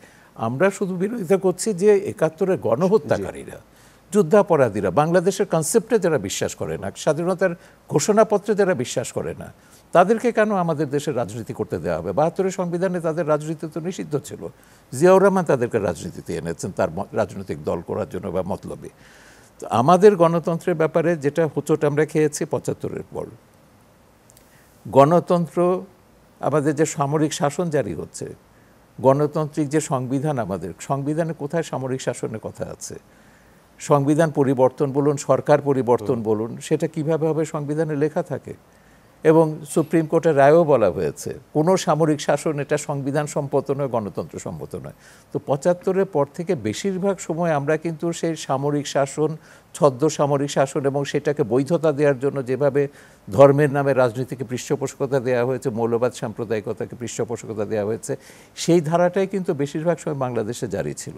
B: আমরা শুধু বিরোধিতা করছি যে একাত্তরের গণহত্যাকারীরা যুদ্ধাপরাধীরা বাংলাদেশের কনসেপ্টে যারা বিশ্বাস করে না স্বাধীনতার ঘোষণাপত্রে যারা বিশ্বাস করে না তাদেরকে কেন আমাদের দেশের রাজনীতি করতে দেওয়া হবে বাহাত্তরের সংবিধানে তাদের রাজনীতি তো নিষিদ্ধ ছিল জিয়াউর রহমান তাদেরকে রাজনীতিতে এনেছেন তার রাজনৈতিক দল করার জন্য বা মতলবে আমাদের গণতন্ত্রের ব্যাপারে যেটা হোঁচট আমরা খেয়েছি পঁচাত্তরের পর গণতন্ত্র আমাদের যে সামরিক শাসন জারি হচ্ছে গণতান্ত্রিক যে সংবিধান আমাদের সংবিধানে কোথায় সামরিক শাসনের কথা আছে সংবিধান পরিবর্তন বলুন সরকার পরিবর্তন বলুন সেটা কিভাবে হবে সংবিধানে লেখা থাকে এবং সুপ্রিম কোর্টের রায়ও বলা হয়েছে কোনো সামরিক শাসন এটা সংবিধান সম্মত নয় গণতন্ত্র সম্মত নয় তো পঁচাত্তরের পর থেকে বেশিরভাগ সময় আমরা কিন্তু সেই সামরিক শাসন ছদ্ম সামরিক শাসন এবং সেটাকে বৈধতা দেওয়ার জন্য যেভাবে ধর্মের নামে রাজনীতিকে পৃষ্ঠপোষকতা দেওয়া হয়েছে মৌলবাদ সাম্প্রদায়িকতাকে পৃষ্ঠপোষকতা দেওয়া হয়েছে সেই ধারাটাই কিন্তু বেশিরভাগ সময় বাংলাদেশে জারি ছিল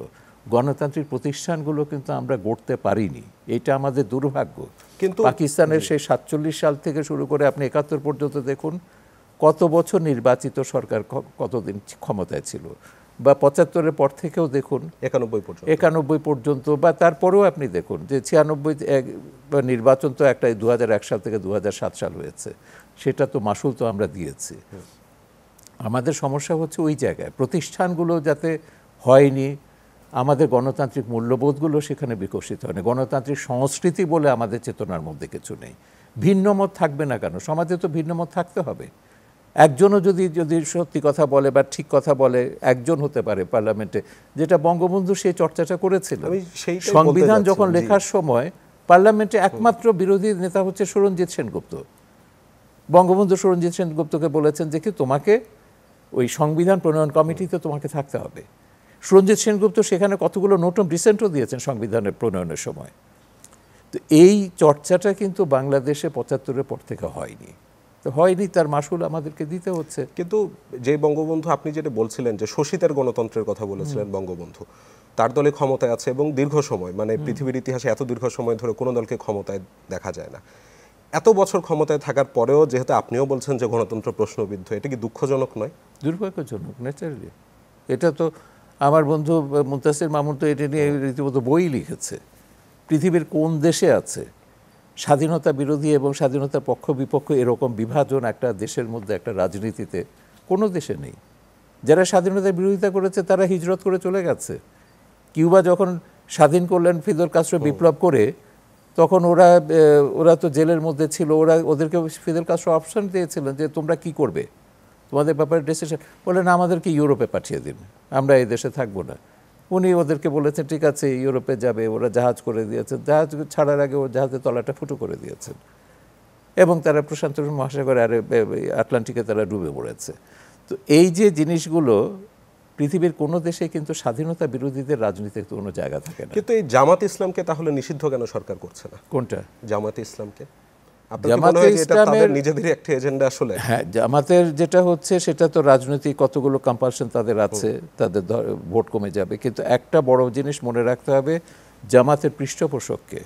B: গণতান্ত্রিক প্রতিষ্ঠানগুলো কিন্তু আমরা গড়তে পারিনি এটা আমাদের দুর্ভাগ্য কিন্তু পাকিস্তানের সেই সাতচল্লিশ সাল থেকে শুরু করে আপনি একাত্তর পর্যন্ত দেখুন কত বছর নির্বাচিত সরকার কতদিন ক্ষমতায় ছিল বা পঁচাত্তরের পর থেকেও দেখুন একানব্বই পর্যন্ত একানব্বই পর্যন্ত বা তারপরেও আপনি দেখুন যে ছিয়ানব্বই নির্বাচন তো একটা দু সাল থেকে দু সাল হয়েছে সেটা তো মাসুল তো আমরা দিয়েছি আমাদের সমস্যা হচ্ছে ওই জায়গায় প্রতিষ্ঠানগুলো যাতে হয়নি আমাদের গণতান্ত্রিক মূল্যবোধগুলো সেখানে বিকশিত হয়নি গণতান্ত্রিক সংস্কৃতি বলে আমাদের চেতনার মধ্যে কিছু নেই ভিন্নমত থাকবে না কেন সমাজে তো ভিন্নমত থাকতে হবে একজনও যদি যদি সত্যি কথা বলে বা ঠিক কথা বলে একজন হতে পারে পার্লামেন্টে যেটা বঙ্গবন্ধু সেই চর্চাটা করেছিল সংবিধান যখন লেখার সময় পার্লামেন্টে একমাত্র বিরোধী নেতা হচ্ছে সুরঞ্জিৎ সেনগুপ্ত বঙ্গবন্ধু সুরঞ্জিৎ সেনগুপ্তকে বলেছেন যে কি তোমাকে ওই সংবিধান প্রণয়ন কমিটিতে তোমাকে থাকতে হবে সুরঞ্জিত সেনগুপ্ত সেখানে কতগুলো নোটম রিসেন্টও দিয়েছেন সংবিধানের প্রণয়নের সময় তো এই চর্চাটা কিন্তু বাংলাদেশে পঁচাত্তরের পর থেকে হয়নি তো হয়নি তার মাসুল আমাদেরকে দিতে হচ্ছে কিন্তু যে বঙ্গবন্ধু আপনি যেটা বলছিলেন যে শোষিতের গণতন্ত্রের কথা বলেছিলেন বঙ্গবন্ধু
A: তার দলে ক্ষমতায় আছে এবং দীর্ঘ সময় মানে পৃথিবীর ইতিহাসে এত দীর্ঘ সময় ধরে কোনো দলকে ক্ষমতায় দেখা যায় না এত বছর ক্ষমতায় থাকার পরেও যেহেতু আপনিও বলছেন যে গণতন্ত্র প্রশ্নবিদ্ধ
B: এটা কি দুঃখজনক নয় দুর্ভাগ্যজনক ন্যাচারালি এটা তো আমার বন্ধু মুন্তাসির মামুন তো এটা নিয়ে রীতিমতো বই লিখেছে পৃথিবীর কোন দেশে আছে স্বাধীনতা বিরোধী এবং স্বাধীনতা পক্ষ বিপক্ষ এরকম বিভাজন একটা দেশের মধ্যে একটা রাজনীতিতে কোনো দেশে নেই যারা স্বাধীনতার বিরোধিতা করেছে তারা হিজরত করে চলে গেছে কিউবা যখন স্বাধীন করলেন ফিদর কাস্ট্রো বিপ্লব করে তখন ওরা ওরা তো জেলের মধ্যে ছিল ওরা ওদেরকে ফিদর কাস্ট্রো অপশন দিয়েছিলেন যে তোমরা কি করবে তোমাদের ব্যাপারে ডিসিশন বলেন আমাদেরকে ইউরোপে পাঠিয়ে দিন আমরা এই দেশে থাকবো না উনি ওদেরকে বলেছেন ঠিক আছে ইউরোপে যাবে ওরা জাহাজ করে দিয়েছেন জাহাজ ছাড়ার আগে ও জাহাজের তলাটা ফুটো করে দিয়েছেন এবং তারা প্রশান্ত মহাসাগরে আরে আটলান্টিকে তারা ডুবে পড়েছে তো এই যে জিনিসগুলো পৃথিবীর কোনো দেশে কিন্তু স্বাধীনতা বিরোধীদের রাজনীতির কোনো জায়গা থাকে না কিন্তু এই জামাত ইসলামকে তাহলে নিষিদ্ধ কেন সরকার করছে না কোনটা
A: জামাত ইসলামকে
B: হ্যাঁ, জামাতের যেটা হচ্ছে সেটা তো রাজনৈতিক কতগুলো কম্পালশন তাদের আছে তাদের ভোট কমে যাবে কিন্তু একটা বড় জিনিস মনে রাখতে হবে জামাতের পৃষ্ঠপোষককে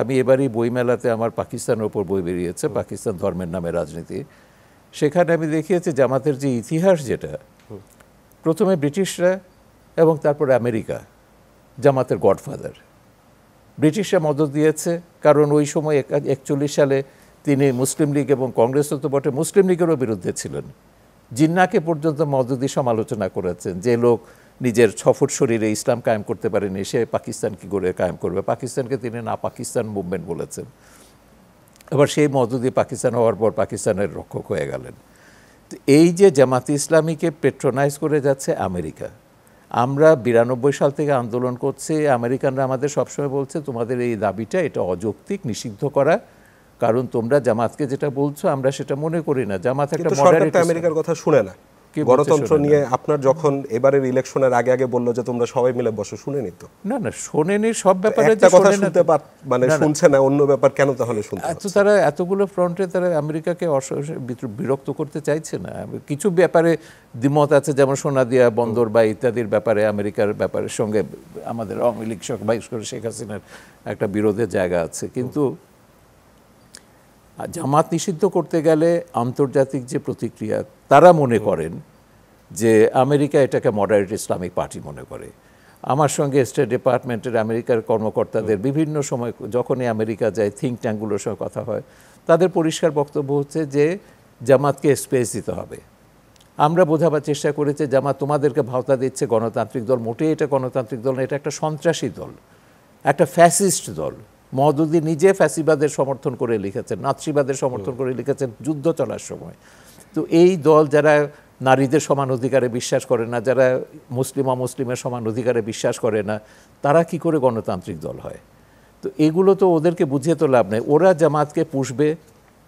B: আমি এবারই বইমেলাতে আমার পাকিস্তানের ওপর বই বেরিয়েছে পাকিস্তান ধর্মের নামে রাজনীতি সেখানে আমি দেখিয়েছি জামাতের যে ইতিহাস যেটা প্রথমে ব্রিটিশরা এবং তারপরে আমেরিকা জামাতের গডফাদার ব্রিটিশরা মদত দিয়েছে কারণ ওই সময় একচল্লিশ সালে তিনি মুসলিম লীগ এবং কংগ্রেসও তো বটে মুসলিম লীগেরও বিরুদ্ধে ছিলেন জিন্নাকে পর্যন্ত মদদি সমালোচনা করেছেন যে লোক নিজের ছফট শরীরে ইসলাম কায়েম করতে পারেনি সে পাকিস্তান কি করে কায়েম করবে পাকিস্তানকে তিনি না পাকিস্তান মুভমেন্ট বলেছেন আবার সেই মদদি পাকিস্তান হওয়ার পর পাকিস্তানের রক্ষক হয়ে গেলেন এই যে জামাত ইসলামীকে পেট্রোনাইজ করে যাচ্ছে আমেরিকা আমরা বিরানব্বই সাল থেকে আন্দোলন করছি আমেরিকানরা আমাদের সবসময় বলছে তোমাদের এই দাবিটা এটা অযৌক্তিক নিষিদ্ধ করা কারণ তোমরা জামাতকে যেটা বলছো আমরা সেটা মনে করি না জামাত একটা আমেরিকার
A: কথা শুনে না গণতন্ত্র নিয়ে আপনার যখন এবারের ইলেকশনের আগে আগে বললো যে তোমরা সবাই মিলে বসো শুনে নিত
B: না না শোনেনি সব ব্যাপারে একটা কথা শুনতে পার মানে শুনছে না অন্য ব্যাপার কেন তাহলে শুনতে এত তারা এতগুলো ফ্রন্টে তারা আমেরিকাকে বিরক্ত করতে চাইছে না কিছু ব্যাপারে দ্বিমত আছে যেমন সোনাদিয়া বন্দর বা ইত্যাদির ব্যাপারে আমেরিকার ব্যাপারের সঙ্গে আমাদের অমিলিক শেখ হাসিনার একটা বিরোধের জায়গা আছে কিন্তু জামাত নিষিদ্ধ করতে গেলে আন্তর্জাতিক যে প্রতিক্রিয়া তারা মনে করেন যে আমেরিকা এটাকে মডারেট ইসলামিক পার্টি মনে করে আমার সঙ্গে স্টেট ডিপার্টমেন্টের আমেরিকার কর্মকর্তাদের বিভিন্ন সময় যখনই আমেরিকা যায় থিঙ্ক ট্যাঙ্কগুলোর সঙ্গে কথা হয় তাদের পরিষ্কার বক্তব্য হচ্ছে যে জামাতকে স্পেস দিতে হবে আমরা বোঝাবার চেষ্টা করেছি জামাত তোমাদেরকে ভাওতা দিচ্ছে গণতান্ত্রিক দল মোটেই এটা গণতান্ত্রিক দল না এটা একটা সন্ত্রাসী দল একটা ফ্যাসিস্ট দল মহদুদ্দি নিজে ফ্যাসিবাদের সমর্থন করে লিখেছেন নাৎসিবাদের সমর্থন করে লিখেছেন যুদ্ধ চলার সময় তো এই দল যারা নারীদের সমান অধিকারে বিশ্বাস করে না যারা মুসলিম অমুসলিমের সমান অধিকারে বিশ্বাস করে না তারা কি করে গণতান্ত্রিক দল হয় তো এগুলো তো ওদেরকে বুঝিয়ে তো লাভ নেই ওরা জামাতকে পুষবে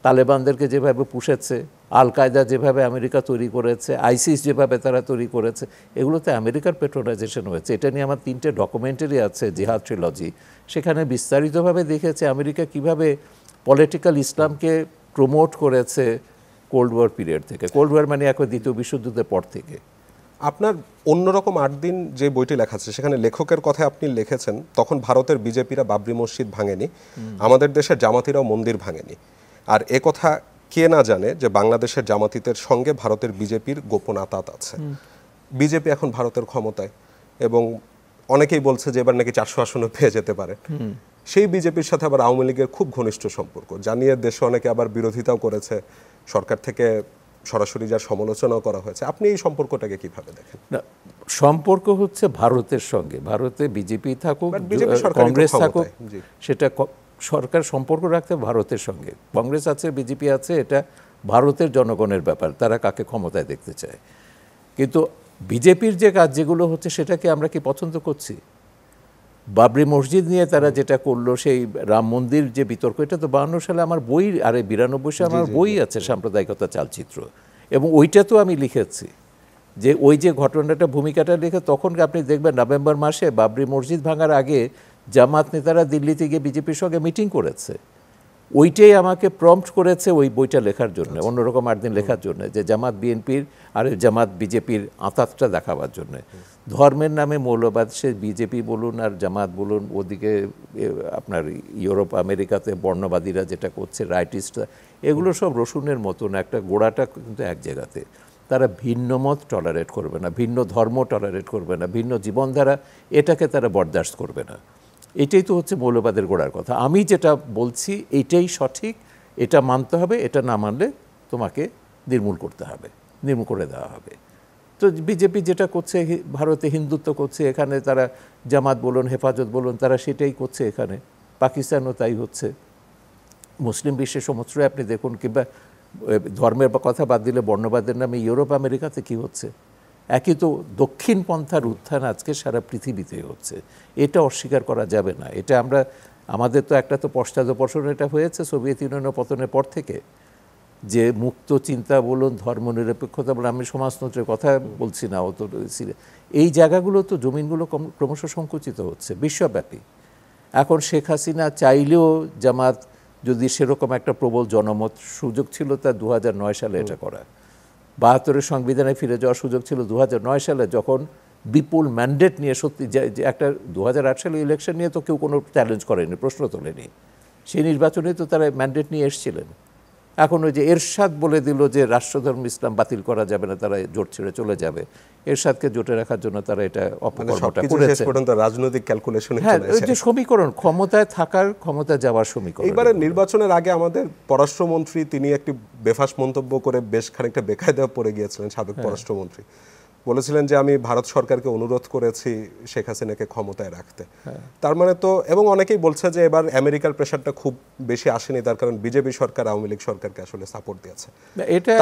B: তালেবানদেরকে যেভাবে পুষেছে আল কায়দা যেভাবে আমেরিকা তৈরি করেছে আইসিস যেভাবে তারা তৈরি করেছে এগুলোতে আমেরিকার পেট্রোনাইজেশন হয়েছে এটা নিয়ে আমার তিনটে ডকুমেন্টারি আছে জিহাদ ট্রিলজি সেখানে বিস্তারিতভাবে দেখেছে আমেরিকা কিভাবে পলিটিক্যাল ইসলামকে প্রমোট করেছে কোল্ড ওয়ার পিরিয়ড থেকে কোল্ড ওয়ার মানে এখন দ্বিতীয় বিশ্বযুদ্ধের পর থেকে আপনার অন্যরকম আট দিন যে বইটি লেখা
A: আছে সেখানে লেখকের কথা আপনি লিখেছেন তখন ভারতের বিজেপিরা বাবরি মসজিদ ভাঙেনি আমাদের দেশের জামাতিরাও মন্দির ভাঙেনি আর এ কথা কে না জানে যে বাংলাদেশের জামাতিতের সঙ্গে ভারতের বিজেপির গোপন আতাত আছে বিজেপি এখন ভারতের ক্ষমতায় এবং অনেকেই বলছে যে এবার নাকি চারশো আসনও পেয়ে যেতে পারে সেই বিজেপির সাথে আবার আওয়ামী লীগের খুব ঘনিষ্ঠ সম্পর্ক জানিয়ে দেশে অনেকে আবার বিরোধিতাও করেছে সরকার থেকে সরাসরি
B: যার সমালোচনাও করা হয়েছে আপনি এই সম্পর্কটাকে কিভাবে দেখেন সম্পর্ক হচ্ছে ভারতের সঙ্গে ভারতে বিজেপি থাকুক কংগ্রেস থাকুক সেটা সরকার সম্পর্ক রাখতে ভারতের সঙ্গে কংগ্রেস আছে বিজেপি আছে এটা ভারতের জনগণের ব্যাপার তারা কাকে ক্ষমতায় দেখতে চায় কিন্তু বিজেপির যে কাজ যেগুলো হচ্ছে সেটাকে আমরা কি পছন্দ করছি বাবরি মসজিদ নিয়ে তারা যেটা করলো সেই রাম মন্দির যে বিতর্ক এটা তো বাহান্ন সালে আমার বই আরে বিরানব্বই সালে আমার বই আছে সাম্প্রদায়িকতা চালচিত্র এবং ওইটা তো আমি লিখেছি যে ওই যে ঘটনাটা ভূমিকাটা লিখে তখন আপনি দেখবেন নভেম্বর মাসে বাবরি মসজিদ ভাঙার আগে জামাত নেতারা দিল্লিতে গিয়ে বিজেপির সঙ্গে মিটিং করেছে ওইটাই আমাকে প্রম্পট করেছে ওই বইটা লেখার জন্য আচ্ছা। অন্যরকম আট দিন লেখার জন্য যে জামাত বিএনপির আর জামাত বিজেপির আঁতাতটা দেখাবার জন্য ধর্মের নামে মৌলবাদ সে বিজেপি বলুন আর জামাত বলুন ওদিকে আপনার ইউরোপ আমেরিকাতে বর্ণবাদীরা যেটা করছে রাইটিস্টরা এগুলো সব রসুনের মতন একটা গোড়াটা কিন্তু এক জায়গাতে তারা ভিন্ন মত টলারেট করবে না ভিন্ন ধর্ম টলারেট করবে না ভিন্ন জীবনধারা এটাকে তারা বরদাস্ত করবে না এটাই তো হচ্ছে মৌলবাদের গোড়ার কথা আমি যেটা বলছি এটাই সঠিক এটা মানতে হবে এটা না মানলে তোমাকে নির্মূল করতে হবে নির্মূল করে দেওয়া হবে তো বিজেপি যেটা করছে ভারতে হিন্দুত্ব করছে এখানে তারা জামাত বলুন হেফাজত বলুন তারা সেটাই করছে এখানে পাকিস্তানও তাই হচ্ছে মুসলিম বিশ্বের সমস্ত আপনি দেখুন কিংবা ধর্মের কথা বাদ দিলে বর্ণবাদের নামে ইউরোপ আমেরিকাতে কি হচ্ছে একই তো দক্ষিণ পন্থার উত্থান আজকে সারা পৃথিবীতে হচ্ছে এটা অস্বীকার করা যাবে না এটা আমরা আমাদের তো একটা তো পশ্চাদপসন এটা হয়েছে সোভিয়েত ইউনিয়নের পতনের পর থেকে যে মুক্ত চিন্তা বলুন ধর্মনিরপেক্ষতা বলুন আমি সমাজতন্ত্রের কথা বলছি না অত এই জায়গাগুলো তো জমিনগুলো ক্রমশ সংকুচিত হচ্ছে বিশ্বব্যাপী এখন শেখ হাসিনা চাইলেও জামাত যদি সেরকম একটা প্রবল জনমত সুযোগ ছিল তা দু সালে এটা করা বাহাত্তরের সংবিধানে ফিরে যাওয়ার সুযোগ ছিল দু সালে যখন বিপুল ম্যান্ডেট নিয়ে সত্যি যে একটা দু সালে ইলেকশন নিয়ে তো কেউ কোনো চ্যালেঞ্জ করেনি প্রশ্ন তোলেনি সেই নির্বাচনে তো তারা ম্যান্ডেট নিয়ে এসেছিলেন এখন ওই যে এরশাদ বলে দিল যে রাষ্ট্রধর্ম ইসলাম বাতিল করা যাবে না তারা জোট ছেড়ে চলে যাবে এরশাদকে জোটে রাখার জন্য তারা এটা মানে অপকর্মটা রাজনৈতিক ক্যালকুলেশন হ্যাঁ ওই যে সমীকরণ ক্ষমতায় থাকার ক্ষমতা যাওয়ার সমীকরণ এবারে
A: নির্বাচনের আগে আমাদের পররাষ্ট্রমন্ত্রী তিনি একটি বেফাস মন্তব্য করে বেশ খানিকটা বেকায়দা পড়ে গিয়েছিলেন সাবেক হ্যাঁ। পররাষ্ট্রমন্ত্রী বলেছিলেন যে আমি ভারত সরকারকে অনুরোধ করেছি শেখ হাসিনাকে ক্ষমতায় রাখতে হ্যাঁ। তার মানে তো এবং অনেকেই বলছে যে এবার আমেরিকার প্রেশারটা খুব বেশি আসেনি তার কারণ বিজেপি সরকার আওয়ামী লীগ সরকারকে আসলে সাপোর্ট দিয়েছে এটা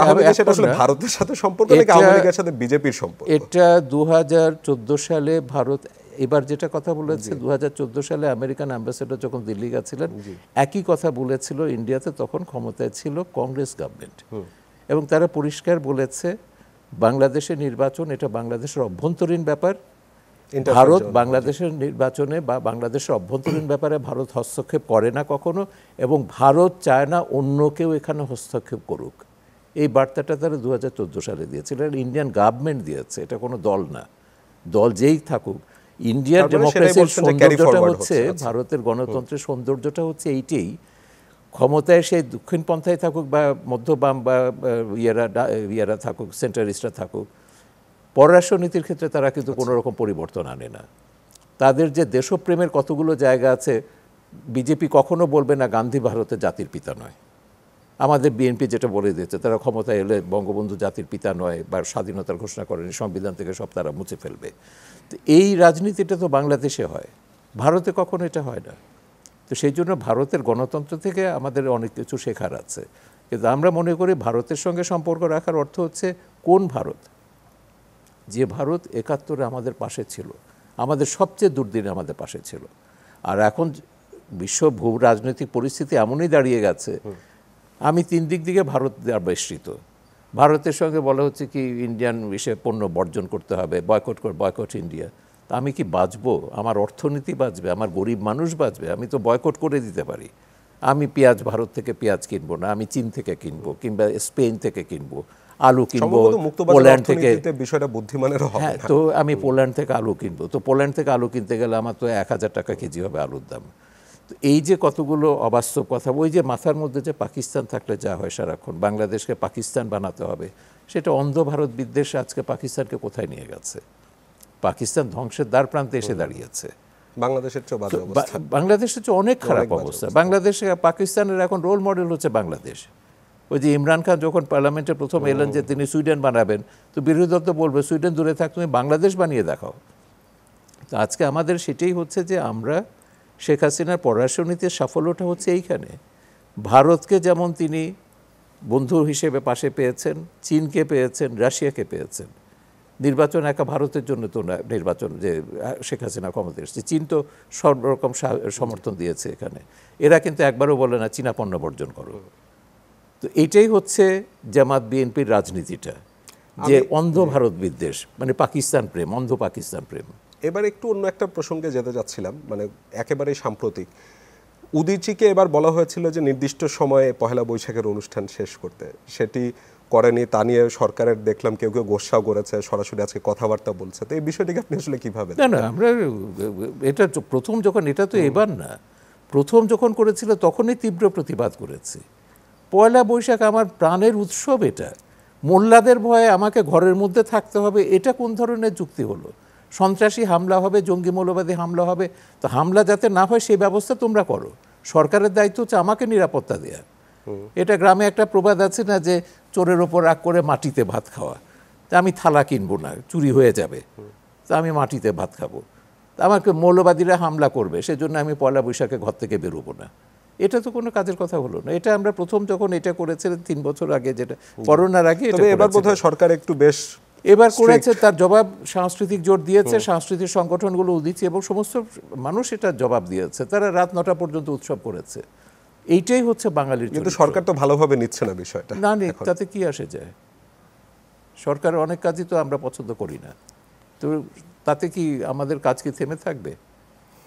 A: আসলে ভারতের সাথে সম্পর্ক নাকি আওয়ামী লীগের সাথে বিজেপির
B: সম্পর্ক এটা দু সালে ভারত এবার যেটা কথা বলেছে দু সালে আমেরিকান অ্যাম্বাসেডর যখন দিল্লি গেছিলেন একই কথা বলেছিল ইন্ডিয়াতে তখন ক্ষমতায় ছিল কংগ্রেস গভর্নমেন্ট এবং তারা পরিষ্কার বলেছে বাংলাদেশের নির্বাচন এটা বাংলাদেশের অভ্যন্তরীণ ব্যাপার ভারত বাংলাদেশের নির্বাচনে বা বাংলাদেশের অভ্যন্তরীণ ব্যাপারে ভারত হস্তক্ষেপ করে না কখনো এবং ভারত চায় না অন্য কেউ এখানে হস্তক্ষেপ করুক এই বার্তাটা তারা দু হাজার চোদ্দো সালে দিয়েছিল ইন্ডিয়ান গভর্নমেন্ট দিয়েছে এটা কোনো দল না দল যেই থাকুক ইন্ডিয়ার ডেমোক্রেসির সৌন্দর্যটা হচ্ছে আচ্ছা। ভারতের গণতন্ত্রের সৌন্দর্যটা হচ্ছে এইটাই ক্ষমতায় সেই দক্ষিণপন্থায় থাকুক বা মধ্যবাম বা ইয়েরা ইয়েরা থাকুক সেন্টারিস্টরা থাকুক পররাষ্ট্রনীতির ক্ষেত্রে তারা কিন্তু আচ্ছা। কোনো রকম পরিবর্তন আনে না তাদের যে দেশপ্রেমের কতগুলো জায়গা আছে বিজেপি কখনো বলবে না গান্ধী ভারতের জাতির পিতা নয় আমাদের বিএনপি যেটা বলে দিয়েছে তারা ক্ষমতায় এলে বঙ্গবন্ধু জাতির পিতা নয় বা স্বাধীনতার ঘোষণা করেনি সংবিধান থেকে সব তারা মুছে ফেলবে তো এই রাজনীতিটা তো বাংলাদেশে হয় ভারতে কখনো এটা হয় না তো সেই জন্য ভারতের গণতন্ত্র থেকে আমাদের অনেক কিছু শেখার আছে কিন্তু আমরা মনে করি ভারতের সঙ্গে সম্পর্ক রাখার অর্থ হচ্ছে কোন ভারত যে ভারত একাত্তরে আমাদের পাশে ছিল আমাদের সবচেয়ে দুর্দিনে আমাদের পাশে ছিল আর এখন বিশ্ব ভূ রাজনৈতিক পরিস্থিতি এমনই দাঁড়িয়ে গেছে আমি তিন দিক দিকে ভারত বেষ্টিত ভারতের সঙ্গে বলা হচ্ছে কি ইন্ডিয়ান বিষয়ে পণ্য বর্জন করতে হবে বয়কট করে বয়কট ইন্ডিয়া আমি কি বাঁচব আমার অর্থনীতি বাঁচবে আমার গরিব মানুষ বাঁচবে আমি তো বয়কট করে দিতে পারি আমি পেঁয়াজ ভারত থেকে পেঁয়াজ কিনবো না আমি চীন থেকে কিনবো কিংবা স্পেন থেকে কিনবো আলু কিনবো পোল্যান্ড থেকে বিষয়টা বুদ্ধিমানের হ্যাঁ তো আমি পোল্যান্ড থেকে আলু কিনবো তো পোল্যান্ড থেকে আলু কিনতে গেলে আমার তো এক হাজার টাকা কেজি হবে আলুর দাম তো এই যে কতগুলো অবাস্তব কথা ওই যে মাথার মধ্যে যে পাকিস্তান থাকলে যা হয় সারাক্ষণ বাংলাদেশকে পাকিস্তান বানাতে হবে সেটা অন্ধ ভারত বিদ্বেষ আজকে পাকিস্তানকে কোথায় নিয়ে গেছে পাকিস্তান ধ্বংসের দ্বার প্রান্তে এসে দাঁড়িয়েছে বাংলাদেশের চেয়ে বাজে অবস্থা বাংলাদেশের চেয়ে অনেক খারাপ অবস্থা বাংলাদেশে পাকিস্তানের এখন রোল মডেল হচ্ছে বাংলাদেশ ওই যে ইমরান খান যখন পার্লামেন্টে প্রথম এলেন যে তিনি সুইডেন বানাবেন তো বিরোধী দল তো বলবে সুইডেন দূরে থাক তুমি বাংলাদেশ বানিয়ে দেখাও তো আজকে আমাদের সেটাই হচ্ছে যে আমরা শেখ হাসিনার পররাষ্ট্রনীতির সাফল্যটা হচ্ছে এইখানে ভারতকে যেমন তিনি বন্ধু হিসেবে পাশে পেয়েছেন চীনকে পেয়েছেন রাশিয়াকে পেয়েছেন নির্বাচন একা ভারতের জন্য তো না নির্বাচন যে শেখ হাসিনা ক্ষমতা এসছে চীন তো সর্বরকম সমর্থন দিয়েছে এখানে এরা কিন্তু একবারও বলে না চীনা পণ্য বর্জন করো তো এটাই হচ্ছে জামাত বিএনপির রাজনীতিটা যে অন্ধ ভারত বিদ্বেষ মানে পাকিস্তান প্রেম অন্ধ পাকিস্তান প্রেম
A: এবার একটু অন্য একটা প্রসঙ্গে যেতে যাচ্ছিলাম মানে একেবারেই সাম্প্রতিক উদিচিকে এবার বলা হয়েছিল যে নির্দিষ্ট সময়ে পহেলা বৈশাখের অনুষ্ঠান শেষ করতে সেটি করেনি তা নিয়ে সরকারের দেখলাম কেউ কেউ গোসাও করেছে সরাসরি আজকে কথাবার্তা বলছে তো এই বিষয়টিকে আপনি আসলে কীভাবে না না আমরা
B: এটা প্রথম যখন এটা তো এবার না প্রথম যখন করেছিল তখনই তীব্র প্রতিবাদ করেছি পয়লা বৈশাখ আমার প্রাণের উৎসব এটা মোল্লাদের ভয়ে আমাকে ঘরের মধ্যে থাকতে হবে এটা কোন ধরনের যুক্তি হলো সন্ত্রাসী হামলা হবে জঙ্গি মৌলবাদী হামলা হবে তো হামলা যাতে না হয় সেই ব্যবস্থা তোমরা করো সরকারের দায়িত্ব হচ্ছে আমাকে নিরাপত্তা দেওয়া এটা গ্রামে একটা প্রবাদ আছে না যে চোরের ওপর রাগ করে মাটিতে ভাত খাওয়া তা আমি থালা কিনবো না চুরি হয়ে যাবে তা আমি মাটিতে ভাত খাবো তা আমাকে মৌলবাদীরা হামলা করবে সেজন্য আমি পয়লা বৈশাখে ঘর থেকে বেরোবো না এটা তো কোনো কাজের কথা হলো না এটা আমরা প্রথম যখন এটা করেছিলেন তিন বছর আগে যেটা করোনার আগে এবার বোধহয় সরকার একটু বেশ এবার করেছে তার জবাব সাংস্কৃতিক জোর দিয়েছে সাংস্কৃতিক সংগঠনগুলো দিচ্ছে এবং সমস্ত মানুষ এটা জবাব দিয়েছে তারা রাত নটা পর্যন্ত উৎসব করেছে এইটাই হচ্ছে বাঙালির কিন্তু সরকার তো ভালোভাবে নিচ্ছে না বিষয়টা না তাতে কি আসে যায় সরকার অনেক কাজই তো আমরা পছন্দ করি না তো তাতে কি আমাদের কাজ কি থেমে থাকবে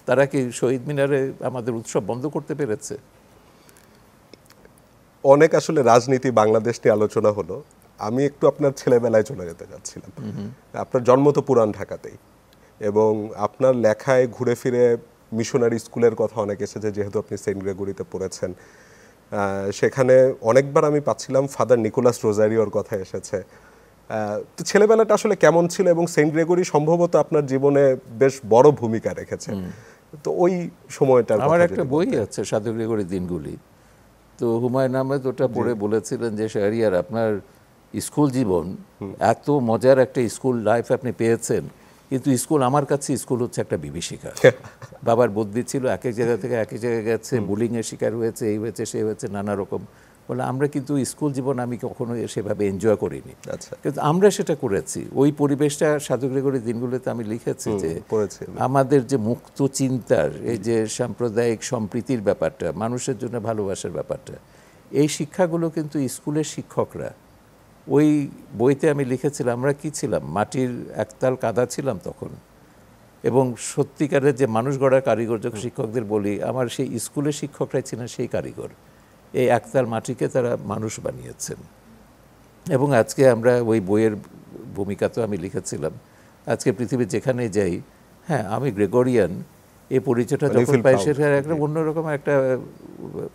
B: তারা কি শহীদ মিনারে আমাদের উৎসব বন্ধ করতে পেরেছে
A: অনেক আসলে রাজনীতি বাংলাদেশ নিয়ে আলোচনা হলো আমি একটু আপনার ছেলেবেলায় চলে যেতে চাচ্ছিলাম আপনার জন্ম তো পুরান ঢাকাতেই এবং আপনার লেখায় ঘুরে ফিরে মিশনারি স্কুলের কথা অনেক এসেছে যেহেতু আপনি সেন্ট গ্রেগরিতে পড়েছেন সেখানে অনেকবার আমি পাচ্ছিলাম ফাদার নিকোলাস রোজারিওর কথা এসেছে তো ছেলেবেলাটা আসলে কেমন ছিল এবং সেন্ট গ্রেগরি সম্ভবত আপনার জীবনে বেশ বড় ভূমিকা রেখেছে তো ওই সময়টা আমার একটা
B: বই আছে সাধু গ্রেগরির দিনগুলি তো হুমায়ুন আহমেদ ওটা পড়ে বলেছিলেন যে শাহরিয়ার আপনার স্কুল জীবন এত মজার একটা স্কুল লাইফ আপনি পেয়েছেন কিন্তু স্কুল আমার কাছে স্কুল হচ্ছে একটা বিভীষিকা হ্যাঁ। বাবার বুদ্ধি ছিল এক এক জায়গা থেকে এক এক জায়গায় গেছে বুলিংয়ের শিকার হয়েছে এই হয়েছে সেই হয়েছে নানা রকম বলে আমরা কিন্তু স্কুল জীবন আমি কখনো সেভাবে এনজয় করিনি আচ্ছা। কিন্তু আমরা সেটা করেছি ওই পরিবেশটা গ্রেগরি দিনগুলোতে আমি লিখেছি যে আমাদের যে মুক্ত চিন্তার এই যে সাম্প্রদায়িক সম্প্রীতির ব্যাপারটা মানুষের জন্য ভালোবাসার ব্যাপারটা এই শিক্ষাগুলো কিন্তু স্কুলের শিক্ষকরা ওই বইতে আমি লিখেছিলাম আমরা কি ছিলাম মাটির একতাল কাদা ছিলাম তখন এবং সত্যিকারের যে মানুষ গড়ার কারিগর যখন শিক্ষকদের বলি আমার সেই স্কুলে শিক্ষকরাই ছিলেন সেই কারিগর এই একতাল মাটিকে তারা মানুষ বানিয়েছেন এবং আজকে আমরা ওই বইয়ের ভূমিকা তো আমি লিখেছিলাম আজকে পৃথিবীর যেখানে যাই হ্যাঁ আমি গ্রেগরিয়ান এই পরিচয়টা যখন পাই সেখানে একটা অন্যরকম একটা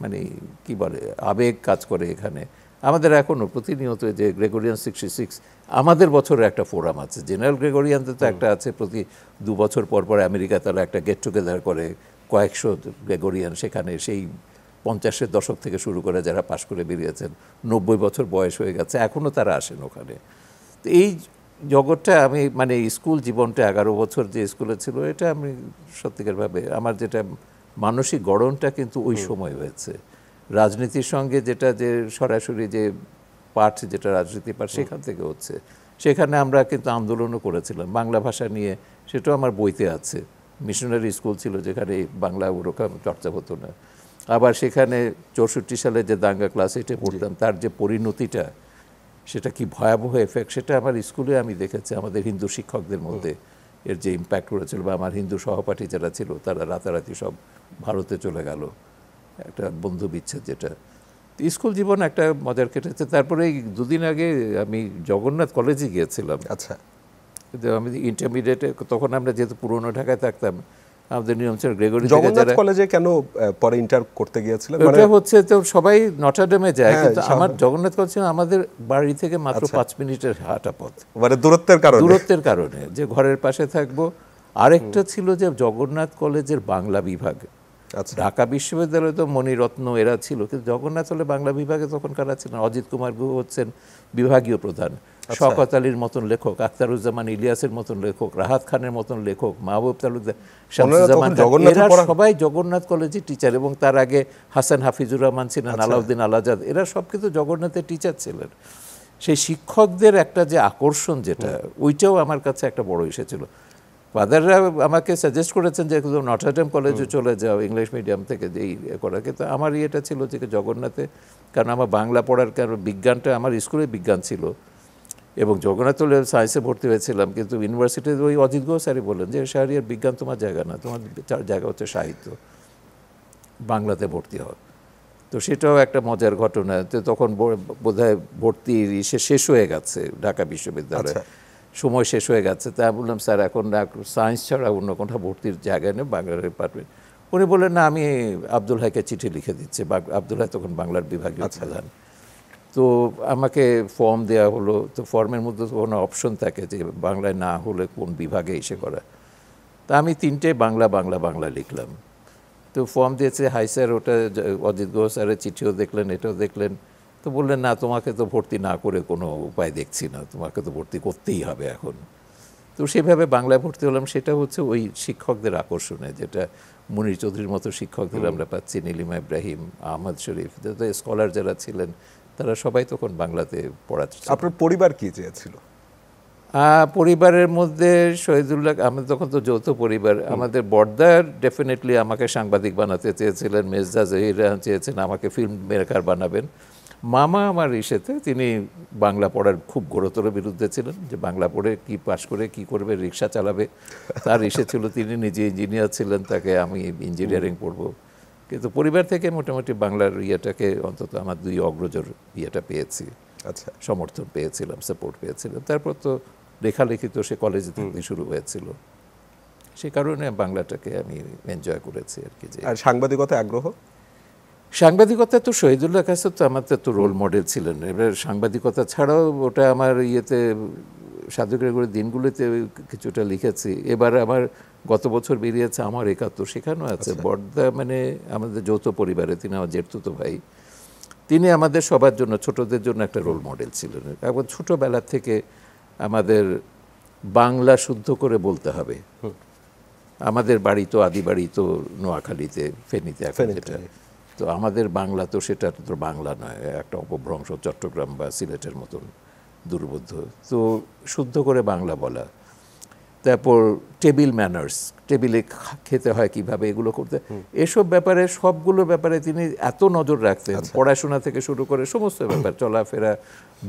B: মানে কি বলে আবেগ কাজ করে এখানে আমাদের এখনও প্রতিনিয়ত যে গ্রেগোরিয়ান সিক্সটি সিক্স আমাদের বছরের একটা ফোরাম আছে জেনারেল গ্রেগোরিয়ানদের তো একটা আছে প্রতি দু বছর পর পর আমেরিকা তারা একটা গেট টুগেদার করে কয়েকশো গ্রেগোরিয়ান সেখানে সেই পঞ্চাশের দশক থেকে শুরু করে যারা পাশ করে বেরিয়েছেন নব্বই বছর বয়স হয়ে গেছে এখনও তারা আসেন ওখানে তো এই জগৎটা আমি মানে স্কুল জীবনটা এগারো বছর যে স্কুলে ছিল এটা আমি সত্যিকারভাবে আমার যেটা মানসিক গড়নটা কিন্তু ওই সময় হয়েছে রাজনীতির সঙ্গে যেটা যে সরাসরি যে পাঠ যেটা রাজনীতি পাঠ সেখান থেকে হচ্ছে সেখানে আমরা কিন্তু আন্দোলনও করেছিলাম বাংলা ভাষা নিয়ে সেটাও আমার বইতে আছে মিশনারি স্কুল ছিল যেখানে বাংলা ওরকম চর্চা হতো না আবার সেখানে চৌষট্টি সালে যে দাঙ্গা ক্লাস এইটে পড়তাম তার যে পরিণতিটা সেটা কি ভয়াবহ এফেক্ট সেটা আমার স্কুলে আমি দেখেছি আমাদের হিন্দু শিক্ষকদের মধ্যে এর যে ইম্প্যাক্ট করেছিল বা আমার হিন্দু সহপাঠী যারা ছিল তারা রাতারাতি সব ভারতে চলে গেল একটা বন্ধু বিচ্ছেদ যেটা স্কুল জীবন একটা মজার কেটেছে তারপরে এই দুদিন আগে আমি জগন্নাথ কলেজে গিয়েছিলাম আচ্ছা আমি ইন্টারমিডিয়েটে তখন আমরা যেহেতু পুরনো ঢাকায় থাকতাম আমাদের নিয়ম ছিল গ্রেগরি জগন্নাথ কলেজে
A: কেন পরে ইন্টার করতে গিয়েছিলেন ওটা মানে- হচ্ছে
B: তো সবাই নটাডেমে যায় হ্যাঁ, কিন্তু আমার জগন্নাথ কলেজ ছিল আমাদের বাড়ি থেকে মাত্র আচ্ছা। পাঁচ মিনিটের হাঁটা পথ মানে দূরত্বের কারণে দূরত্বের কারণে যে ঘরের পাশে থাকবো আরেকটা ছিল যে জগন্নাথ কলেজের বাংলা বিভাগ আচ্ছা। ঢাকা বিশ্ববিদ্যালয়ে তো মণিরত্ন এরা ছিল কিন্তু জগন্নাথ হলে বাংলা বিভাগে তখন কারা ছিলেন অজিত কুমার গুহ হচ্ছেন বিভাগীয় প্রধান আচ্ছা। শকত আলীর মতন লেখক আখতারুজ্জামান ইলিয়াসের মতন লেখক রাহাত খানের মতন লেখক মাহবুব তালুকদার সবাই জগন্নাথ কলেজের টিচার এবং তার আগে হাসান হাফিজুর রহমান ছিলেন আচ্ছা। আলাউদ্দিন আলাজাদ এরা সব কিন্তু জগন্নাথের টিচার ছিলেন সেই শিক্ষকদের একটা যে আকর্ষণ যেটা ওইটাও আমার কাছে একটা বড় এসেছিল ফাদাররা আমাকে সাজেস্ট করেছেন যে একদম নটরডেম কলেজে চলে যাও ইংলিশ মিডিয়াম থেকে এই করা কিন্তু আমার ইয়েটা ছিল যে জগন্নাথে কারণ আমার বাংলা পড়ার কারণ বিজ্ঞানটা আমার স্কুলে বিজ্ঞান ছিল এবং জগন্নাথ সায়েন্সে ভর্তি হয়েছিলাম কিন্তু ইউনিভার্সিটিতে ওই অজিত গো স্যারই বললেন যে স্যারই আর বিজ্ঞান তোমার জায়গা না তোমার জায়গা হচ্ছে সাহিত্য বাংলাতে ভর্তি হওয়া তো সেটাও একটা মজার ঘটনা তো তখন বোধ হয় ভর্তি শেষ হয়ে গেছে ঢাকা বিশ্ববিদ্যালয়ে আচ্ছা। সময় শেষ হয়ে গেছে তা বললাম স্যার এখন সায়েন্স ছাড়া অন্য কোনো ভর্তির জায়গায় নেই বাংলার ডিপার্টমেন্ট উনি বললেন না আমি আব্দুল হাইকে চিঠি লিখে দিচ্ছে আব্দুল হাই তখন বাংলার বিভাগীয় আচ্ছা। প্রধান তো আমাকে ফর্ম দেওয়া হলো তো ফর্মের মধ্যে তো কোনো অপশন থাকে যে বাংলায় না হলে কোন বিভাগে এসে করা তা আমি তিনটে বাংলা বাংলা বাংলা লিখলাম তো ফর্ম দিয়েছে হাই স্যার ওটা অজিত গোহ স্যারের চিঠিও দেখলেন এটাও দেখলেন তো বললেন না তোমাকে তো ভর্তি না করে কোনো উপায় দেখছি না তোমাকে তো ভর্তি করতেই হবে এখন তো সেভাবে বাংলায় ভর্তি হলাম সেটা হচ্ছে ওই শিক্ষকদের আকর্ষণে যেটা মুনির চৌধুরীর মতো শিক্ষকদের আমরা পাচ্ছি নীলিমা ইব্রাহিম আহমদ শরীফ স্কলার যারা ছিলেন তারা সবাই তখন বাংলাতে পড়াচ্ছে আপনার পরিবার কি চেয়েছিল পরিবারের মধ্যে শহীদুল্লাহ আমাদের তখন তো যৌথ পরিবার আমাদের বর্দার ডেফিনেটলি আমাকে সাংবাদিক বানাতে চেয়েছিলেন মেজদা জহির চেয়েছেন আমাকে ফিল্ম মেকার বানাবেন মামা আমার ইসেতে তিনি বাংলা পড়ার খুব গুরুতর বিরুদ্ধে ছিলেন যে বাংলা পড়ে কি পাশ করে কি করবে রিক্সা চালাবে তার ইসে ছিল তিনি নিজে ইঞ্জিনিয়ার ছিলেন তাকে আমি ইঞ্জিনিয়ারিং পড়ব কিন্তু পরিবার থেকে মোটামুটি বাংলার ইয়েটাকে অন্তত আমার দুই অগ্রজর ইয়েটা পেয়েছি আচ্ছা সমর্থন পেয়েছিলাম সাপোর্ট পেয়েছিলাম তারপর তো লেখালেখি তো সে কলেজে থেকে শুরু হয়েছিল সে কারণে বাংলাটাকে আমি এনজয় করেছি আর কি যে আর সাংবাদিকতা আগ্রহ সাংবাদিকতা তো শহীদুল্লাহ কাসর তো আমার তো রোল মডেল ছিলেন এবার সাংবাদিকতা ছাড়াও ওটা আমার ইয়েতে সাধুকের দিনগুলিতে কিছুটা লিখেছি এবার আমার গত বছর বেরিয়েছে আমার একাত্তর সেখানেও আছে আচ্ছা। বর্দা মানে আমাদের যৌথ পরিবারে তিনি আমার জেঠতুতো ভাই তিনি আমাদের সবার জন্য ছোটদের জন্য একটা রোল মডেল ছিলেন এখন ছোটোবেলা থেকে আমাদের বাংলা শুদ্ধ করে বলতে হবে আমাদের বাড়ি তো আদি বাড়ি তো নোয়াখালীতে ফেনীতে এখন তো আমাদের বাংলা তো সেটা তো বাংলা নয় একটা অপভ্রংশ চট্টগ্রাম বা সিলেটের মতন দুর্বোধ্য তো শুদ্ধ করে বাংলা বলা তারপর টেবিল ম্যানার্স টেবিলে খেতে হয় কিভাবে এগুলো করতে এসব ব্যাপারে সবগুলো ব্যাপারে তিনি এত নজর রাখতেন আচ্ছা। পড়াশোনা থেকে শুরু করে সমস্ত ব্যাপার চলাফেরা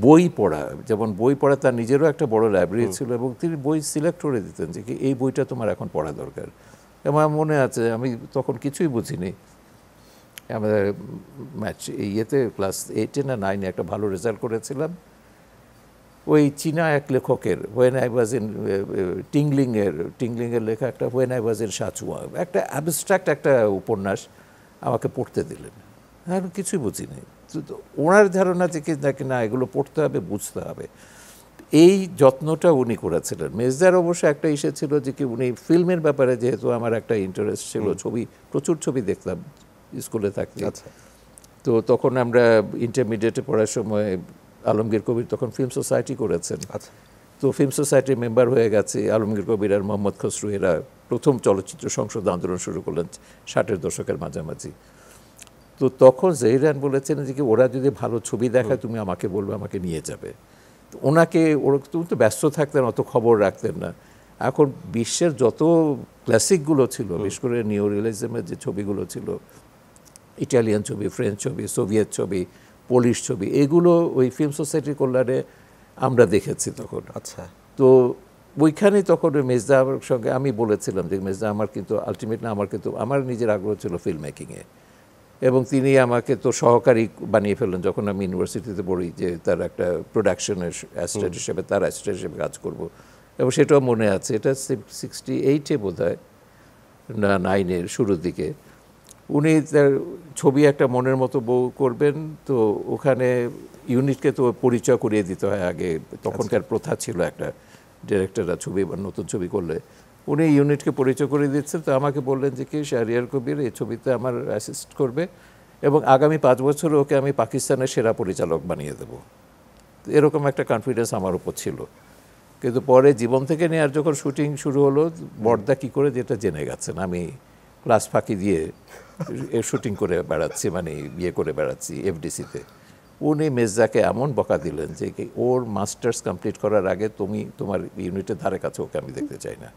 B: বই পড়া যেমন বই পড়া তার নিজেরও একটা বড় লাইব্রেরি ছিল এবং তিনি বই সিলেক্ট করে দিতেন যে কি এই বইটা তোমার এখন পড়া দরকার আমার মনে আছে আমি তখন কিছুই বুঝিনি আমাদের ম্যাচ ইয়েতে ক্লাস এইটে না নাইনে একটা ভালো রেজাল্ট করেছিলাম ওই চীনা এক লেখকের হোয়েন আই ওয়াজ ইন টিংলিংয়ের টিংলিংয়ের লেখা একটা হোয়েন আই ওয়াজ ইন সাচুয়া একটা অ্যাবস্ট্রাক্ট একটা উপন্যাস আমাকে পড়তে দিলেন হ্যাঁ আমি কিছুই বুঝিনি ওনার ধারণা থেকে নাকি না এগুলো পড়তে হবে বুঝতে হবে এই যত্নটা উনি করেছিলেন মেজদার অবশ্য একটা ইসে ছিল যে কি উনি ফিল্মের ব্যাপারে যেহেতু আমার একটা ইন্টারেস্ট ছিল ছবি প্রচুর ছবি দেখতাম স্কুলে থাকতে আচ্ছা। তো তখন আমরা ইন্টারমিডিয়েটে পড়ার সময় আলমগীর কবির তখন ফিল্ম সোসাইটি করেছেন আচ্ছা। তো ফিল্ম সোসাইটির মেম্বার হয়ে গেছে আলমগীর কবির আর মোহাম্মদ খসরু এরা প্রথম চলচ্চিত্র সংসদ আন্দোলন শুরু করলেন ষাটের দশকের মাঝামাঝি তো তখন জহিরান বলেছেন যে কি ওরা যদি ভালো ছবি দেখায় তুমি আমাকে বলবে আমাকে নিয়ে যাবে তো ওনাকে ওরকম তো ব্যস্ত থাকতেন অত খবর রাখতেন না এখন বিশ্বের যত ক্লাসিকগুলো ছিল বিশেষ করে নিউ রিয়েলিজমের যে ছবিগুলো ছিল ইটালিয়ান ছবি ফ্রেঞ্চ ছবি সোভিয়েত ছবি পোলিশ ছবি এগুলো ওই ফিল্ম সোসাইটির কল্যাণে আমরা দেখেছি তখন আচ্ছা তো ওইখানে তখন ওই মেজদার সঙ্গে আমি বলেছিলাম যে মেজদা আমার কিন্তু আলটিমেটলি আমার কিন্তু আমার নিজের আগ্রহ ছিল ফিল্ম মেকিংয়ে এবং তিনি আমাকে তো সহকারী বানিয়ে ফেললেন যখন আমি ইউনিভার্সিটিতে পড়ি যে তার একটা প্রোডাকশনের অ্যাসিস্ট্যান্ট হিসেবে তার অ্যাসিস্ট্যান্ট হিসেবে কাজ করব এবং সেটাও মনে আছে এটা সিক্সটি এইটে বোধ হয় না নাইনের শুরুর দিকে উনি তার ছবি একটা মনের মতো বউ করবেন তো ওখানে ইউনিটকে তো পরিচয় করিয়ে দিতে হয় আগে তখনকার প্রথা ছিল একটা ডিরেক্টররা ছবি বা নতুন ছবি করলে উনি ইউনিটকে পরিচয় করে দিচ্ছেন তো আমাকে বললেন যে কে শাহরিয়ার কবির এই ছবিতে আমার অ্যাসিস্ট করবে এবং আগামী পাঁচ বছর ওকে আমি পাকিস্তানের সেরা পরিচালক বানিয়ে দেব এরকম একটা কনফিডেন্স আমার উপর ছিল কিন্তু পরে জীবন থেকে নিয়ে আর যখন শুটিং শুরু হলো বর্দা কী করে যেটা জেনে গেছেন আমি ক্লাস ফাঁকি দিয়ে শুটিং করে বেড়াচ্ছি মানে বিয়ে করে বেড়াচ্ছি এফডিসিতে উনি মির্জাকে এমন বকা দিলেন যে ওর মাস্টার্স কমপ্লিট করার আগে তুমি তোমার ইউনিটের ধারে কাছে ওকে আমি দেখতে চাই না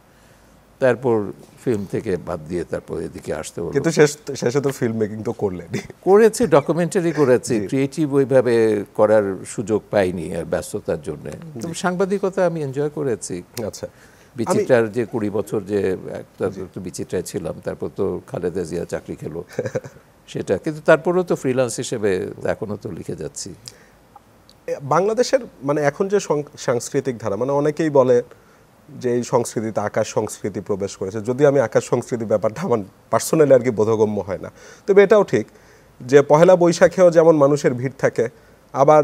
B: তারপর ফিল্ম থেকে বাদ দিয়ে তারপর এদিকে আসতে হলো কিন্তু শেষে তো
A: ফিল্ম মেকিং তো করলেন
B: করেছি ডকুমেন্টারি করেছি ক্রিয়েটিভ ওইভাবে করার সুযোগ পাইনি আর ব্যস্ততার জন্য সাংবাদিকতা আমি এনজয় করেছি আচ্ছা বিচিত্রার যে কুড়ি বছর যে একটা বিচিত্রায় ছিলাম তারপর তো খালেদা জিয়া চাকরি খেলো সেটা কিন্তু তারপরেও তো ফ্রিলান্স হিসেবে এখনও তো লিখে যাচ্ছি
A: বাংলাদেশের মানে এখন যে সাংস্কৃতিক ধারা মানে অনেকেই বলে যে এই সংস্কৃতিতে আকাশ সংস্কৃতি প্রবেশ করেছে যদি আমি আকাশ সংস্কৃতি ব্যাপারটা আমার পার্সোনালি আর কি বোধগম্য হয় না তবে এটাও ঠিক যে পহেলা বৈশাখেও যেমন মানুষের ভিড় থাকে আবার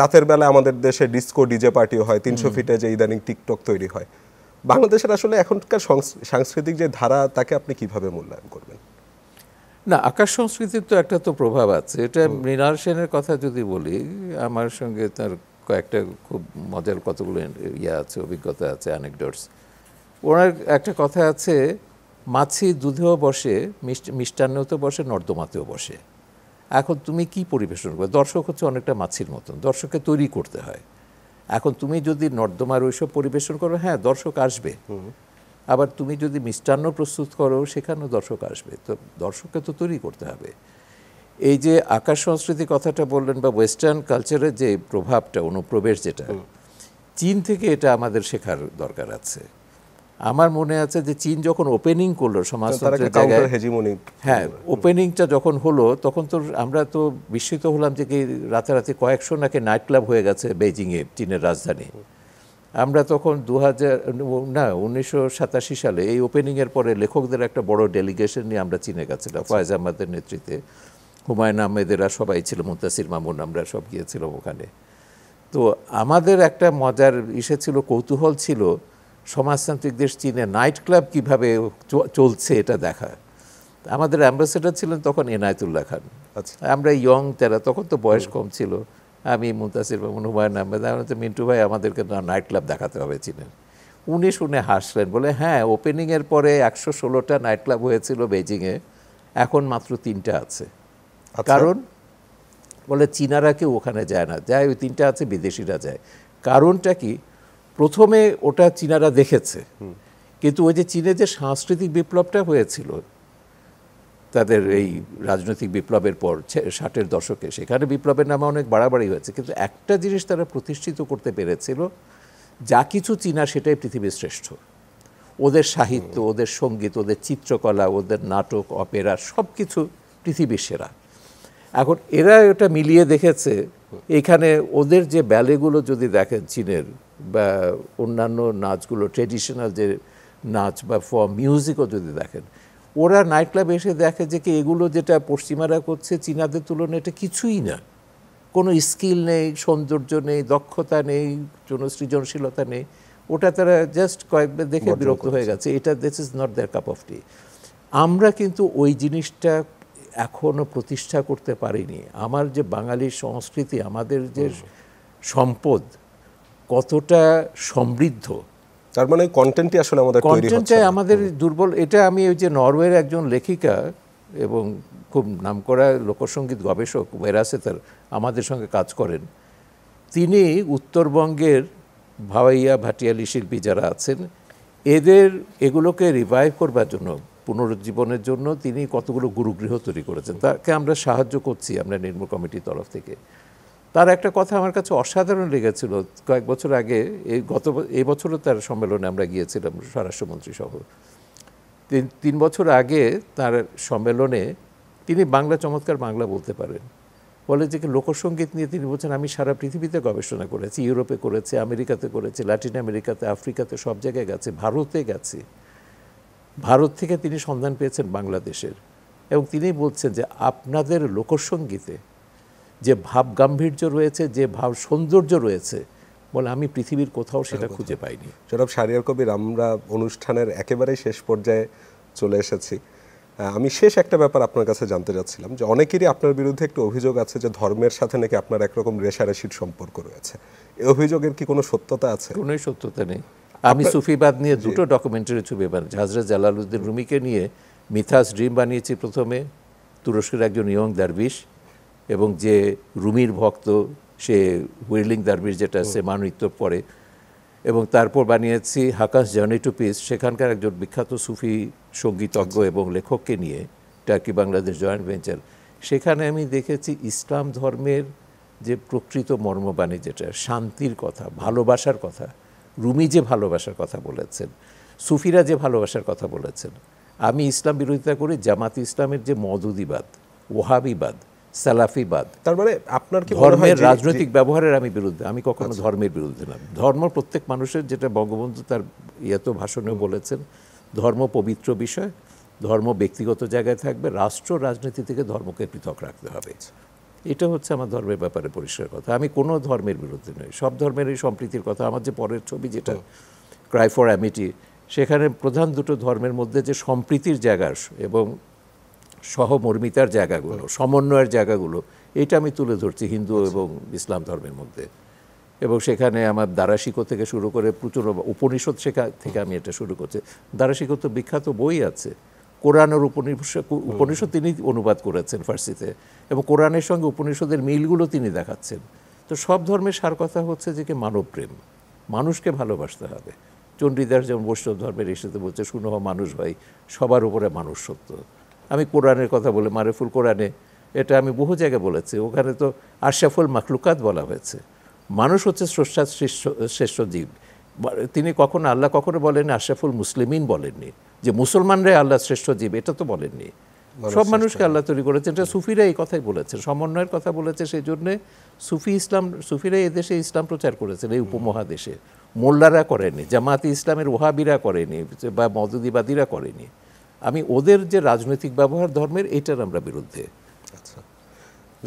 A: রাতের বেলা আমাদের দেশে ডিস্কো ডিজে পার্টিও হয় তিনশো ফিটে যে ইদানিং টিকটক তৈরি হয় বাংলাদেশের আসলে এখনকার সাংস্কৃতিক যে ধারা তাকে আপনি কিভাবে মূল্যায়ন করবেন
B: না আকাশ সংস্কৃতির তো একটা তো প্রভাব আছে এটা মৃণাল সেনের কথা যদি বলি আমার সঙ্গে তার কয়েকটা খুব মজার কতগুলো ইয়ে আছে অভিজ্ঞতা আছে অ্যানেকডোটস ওনার একটা কথা আছে মাছি দুধেও বসে মিষ্টান্নেও তো বসে নর্দমাতেও বসে এখন তুমি কি পরিবেশন করবে দর্শক হচ্ছে অনেকটা মাছির মতন দর্শককে তৈরি করতে হয় এখন তুমি যদি নর্দমার ওইসব পরিবেশন করো হ্যাঁ দর্শক আসবে আবার তুমি যদি মিষ্টান্ন প্রস্তুত করো সেখানেও দর্শক আসবে তো দর্শককে তো তৈরি করতে হবে এই যে আকাশ সংস্কৃতি কথাটা বললেন বা ওয়েস্টার্ন কালচারের যে প্রভাবটা অনুপ্রবেশ যেটা চীন থেকে এটা আমাদের শেখার দরকার আছে আমার মনে আছে যে চীন যখন ওপেনিং করলো সমাজতন্ত্রের জায়গায় হ্যাঁ ওপেনিংটা যখন হলো তখন তো আমরা তো বিস্মিত হলাম যে কি রাতারাতি কয়েকশো নাকি নাইট ক্লাব হয়ে গেছে বেজিংয়ে চীনের রাজধানী আমরা তখন দু না উনিশশো সাতাশি সালে এই ওপেনিংয়ের পরে লেখকদের একটা বড় ডেলিগেশন নিয়ে আমরা চীনে গেছিলাম আচ্ছা। ফয়েজ আহমদের নেতৃত্বে হুমায়ুন আহমেদেরা সবাই ছিল মুন্তাসির মামুন আমরা সব গিয়েছিলাম ওখানে তো আমাদের একটা মজার ইসে ছিল কৌতূহল ছিল সমাজতান্ত্রিক দেশ চীনে নাইট ক্লাব কীভাবে চলছে এটা দেখা আমাদের অ্যাম্বাসেডার ছিলেন তখন এনায়তুল্লাহ খান আচ্ছা আমরা ইয়ং তারা তখন তো বয়স কম ছিল আমি মুন্তাসির মন হুমায়ুন আহমেদ আমরা তো মিন্টু ভাই আমাদেরকে নাইট ক্লাব দেখাতে হবে চীনে উনি শুনে হাসলেন বলে হ্যাঁ ওপেনিংয়ের পরে একশো ষোলোটা নাইট ক্লাব হয়েছিল বেজিংয়ে এখন মাত্র তিনটা আছে আচ্ছা। কারণ বলে চীনারা কেউ ওখানে যায় না যায় ওই তিনটা আছে বিদেশিরা যায় কারণটা কি প্রথমে ওটা চীনারা দেখেছে কিন্তু ওই যে চীনে যে সাংস্কৃতিক বিপ্লবটা হয়েছিল তাদের এই রাজনৈতিক বিপ্লবের পর ষাটের দশকে সেখানে বিপ্লবের নামে অনেক বাড়াবাড়ি হয়েছে কিন্তু একটা জিনিস তারা প্রতিষ্ঠিত করতে পেরেছিল যা কিছু চীনা সেটাই পৃথিবীর শ্রেষ্ঠ ওদের সাহিত্য ওদের সঙ্গীত ওদের চিত্রকলা ওদের নাটক অপেরা সব কিছু পৃথিবীর সেরা এখন এরা এটা মিলিয়ে দেখেছে এখানে ওদের যে ব্যালেগুলো যদি দেখেন চীনের বা অন্যান্য নাচগুলো ট্রেডিশনাল যে নাচ বা ফর্ম মিউজিকও যদি দেখেন ওরা নাইট ক্লাবে এসে দেখে যে কি এগুলো যেটা পশ্চিমারা করছে চীনাদের তুলনায় এটা কিছুই না কোনো স্কিল নেই সৌন্দর্য নেই দক্ষতা নেই কোনো সৃজনশীলতা নেই ওটা তারা জাস্ট কয়েকবার দেখে বিরক্ত হয়ে গেছে এটা this is not their cup of tea আমরা কিন্তু ওই জিনিসটা এখনও প্রতিষ্ঠা করতে পারিনি আমার যে বাঙালি সংস্কৃতি আমাদের যে সম্পদ কতটা সমৃদ্ধ তার মানে কন্টেন্টই আসলে আমাদের কন্টেন্টটাই আমাদের দুর্বল এটা আমি ওই যে নরওয়ের একজন লেখিকা এবং খুব নামকরা লোকসঙ্গীত গবেষক তার আমাদের সঙ্গে কাজ করেন তিনি উত্তরবঙ্গের ভাওয়াইয়া ভাটিয়ালি শিল্পী যারা আছেন এদের এগুলোকে রিভাইভ করবার জন্য পুনরুজ্জীবনের জন্য তিনি কতগুলো গুরুগৃহ তৈরি করেছেন তাকে আমরা সাহায্য করছি আমরা নির্মূল কমিটির তরফ থেকে তার একটা কথা আমার কাছে অসাধারণ লেগেছিল কয়েক বছর আগে এই গত এই বছরও তার সম্মেলনে আমরা গিয়েছিলাম স্বরাষ্ট্রমন্ত্রী সহ তিন তিন বছর আগে তার সম্মেলনে তিনি বাংলা চমৎকার বাংলা বলতে পারেন বলে যে লোকসঙ্গীত নিয়ে তিনি বলছেন আমি সারা পৃথিবীতে গবেষণা করেছি ইউরোপে করেছি আমেরিকাতে করেছি ল্যাটিন আমেরিকাতে আফ্রিকাতে সব জায়গায় গেছে ভারতে গেছি ভারত থেকে তিনি সন্ধান পেয়েছেন বাংলাদেশের এবং তিনি বলছেন যে আপনাদের লোকসঙ্গীতে যে ভাব গাম্ভীর্য রয়েছে যে ভাব সৌন্দর্য রয়েছে বলে আমি পৃথিবীর কোথাও হ্যাঁ, সেটা খুঁজে পাইনি জনাব সারিয়ার কবির আমরা অনুষ্ঠানের একেবারে শেষ পর্যায়ে
A: চলে এসেছি আমি শেষ একটা ব্যাপার আপনার কাছে জানতে চাচ্ছিলাম যে অনেকেরই আপনার বিরুদ্ধে একটু অভিযোগ আছে যে ধর্মের সাথে নাকি আপনার একরকম রেশারেশির সম্পর্ক রয়েছে এই অভিযোগের কি কোনো সত্যতা
B: আছে কোনোই সত্যতা নেই আমি সুফিবাদ নিয়ে দুটো ডকুমেন্টারি ছবি বানিয়েছি হাজরত জালালুদ্দিন রুমিকে নিয়ে মিথাস ড্রিম বানিয়েছি প্রথমে তুরস্কের একজন ইয়ং দারবিশ এবং যে রুমির ভক্ত সে হুইলিং দারবিশ যেটা সে মানৃত্য পরে এবং তারপর বানিয়েছি হাকাস জার্নি টু পিস সেখানকার একজন বিখ্যাত সুফি সঙ্গীতজ্ঞ এবং লেখককে নিয়ে টার্কি বাংলাদেশ জয়েন্ট ভেঞ্চার সেখানে আমি দেখেছি ইসলাম ধর্মের যে প্রকৃত মর্মবাণী যেটা শান্তির কথা ভালোবাসার কথা রুমি যে ভালোবাসার কথা বলেছেন সুফিরা যে ভালোবাসার কথা বলেছেন আমি ইসলাম বিরোধিতা করি জামাত ইসলামের যে মদুদিবাদ ওহাবিবাদ সালাফিবাদ তার মানে আপনার কি ধর্মের রাজনৈতিক ব্যবহারের আমি বিরুদ্ধে আমি কখনো আচ্ছা। ধর্মের বিরুদ্ধে না ধর্ম প্রত্যেক মানুষের যেটা বঙ্গবন্ধু তার ইয়েত ভাষণেও বলেছেন ধর্ম পবিত্র বিষয় ধর্ম ব্যক্তিগত জায়গায় থাকবে রাষ্ট্র রাজনীতি থেকে ধর্মকে পৃথক রাখতে হবে এটা হচ্ছে আমার ধর্মের ব্যাপারে পরিষ্কার কথা আমি কোনো ধর্মের বিরুদ্ধে নই সব ধর্মের এই সম্প্রীতির কথা আমার যে পরের ছবি যেটা ক্রাই ফর অ্যামিটি সেখানে প্রধান দুটো ধর্মের মধ্যে যে সম্প্রীতির জায়গা এবং সহমর্মিতার জায়গাগুলো সমন্বয়ের জায়গাগুলো এটা আমি তুলে ধরছি হিন্দু আচ্ছা। এবং ইসলাম ধর্মের মধ্যে এবং সেখানে আমার দারাশিকো থেকে শুরু করে প্রচুর উপনিষদ শেখা থেকে আমি এটা শুরু করছি দারাশিকো তো বিখ্যাত বই আছে কোরআনের উপনিষদ উপনিষদ তিনি অনুবাদ করেছেন ফার্সিতে এবং কোরআনের সঙ্গে উপনিষদের মিলগুলো তিনি দেখাচ্ছেন তো সব ধর্মের সার কথা হচ্ছে যে কি মানবপ্রেম মানুষকে ভালোবাসতে হবে চণ্ডীদাস যেমন বৈষ্ণব ধর্মের এসেতে বলছে শুনো মানুষ ভাই সবার উপরে মানুষ সত্য আমি কোরআনের কথা বলে মারেফুল কোরআনে এটা আমি বহু জায়গায় বলেছি ওখানে তো আশাফুল মাকলুকাত বলা হয়েছে মানুষ হচ্ছে স্রষ্টার শ্রেষ্ঠ শ্রেষ্ঠ জীব তিনি কখনো আল্লাহ কখনো বলেন আশাফুল মুসলিমিন বলেননি যে মুসলমানরাই আল্লাহ শ্রেষ্ঠ জীব এটা তো বলেননি সব মানুষকে আল্লাহ তৈরি করেছে এটা সুফিরা এই কথাই বলেছে সমন্বয়ের কথা বলেছে সেই জন্যে সুফি ইসলাম সুফিরা এদেশে ইসলাম প্রচার করেছেন এই উপমহাদেশে মোল্লারা করেনি জামাতি ইসলামের ওহাবিরা করেনি বা মদদিবাদীরা করেনি আমি ওদের যে রাজনৈতিক ব্যবহার ধর্মের এটার আমরা বিরুদ্ধে আচ্ছা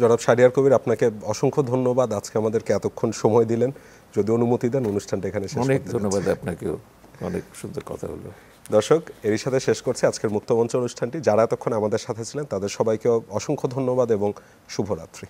B: জনাব
A: সারিয়ার কবির আপনাকে অসংখ্য ধন্যবাদ আজকে আমাদেরকে এতক্ষণ সময় দিলেন যদি অনুমতি দেন অনুষ্ঠানটা এখানে অনেক ধন্যবাদ আপনাকেও অনেক সুন্দর কথা হলো দর্শক এরই সাথে শেষ করছি আজকের মুক্তমঞ্চ অনুষ্ঠানটি যারা এতক্ষণ আমাদের সাথে ছিলেন তাদের সবাইকে অসংখ্য ধন্যবাদ এবং শুভরাত্রি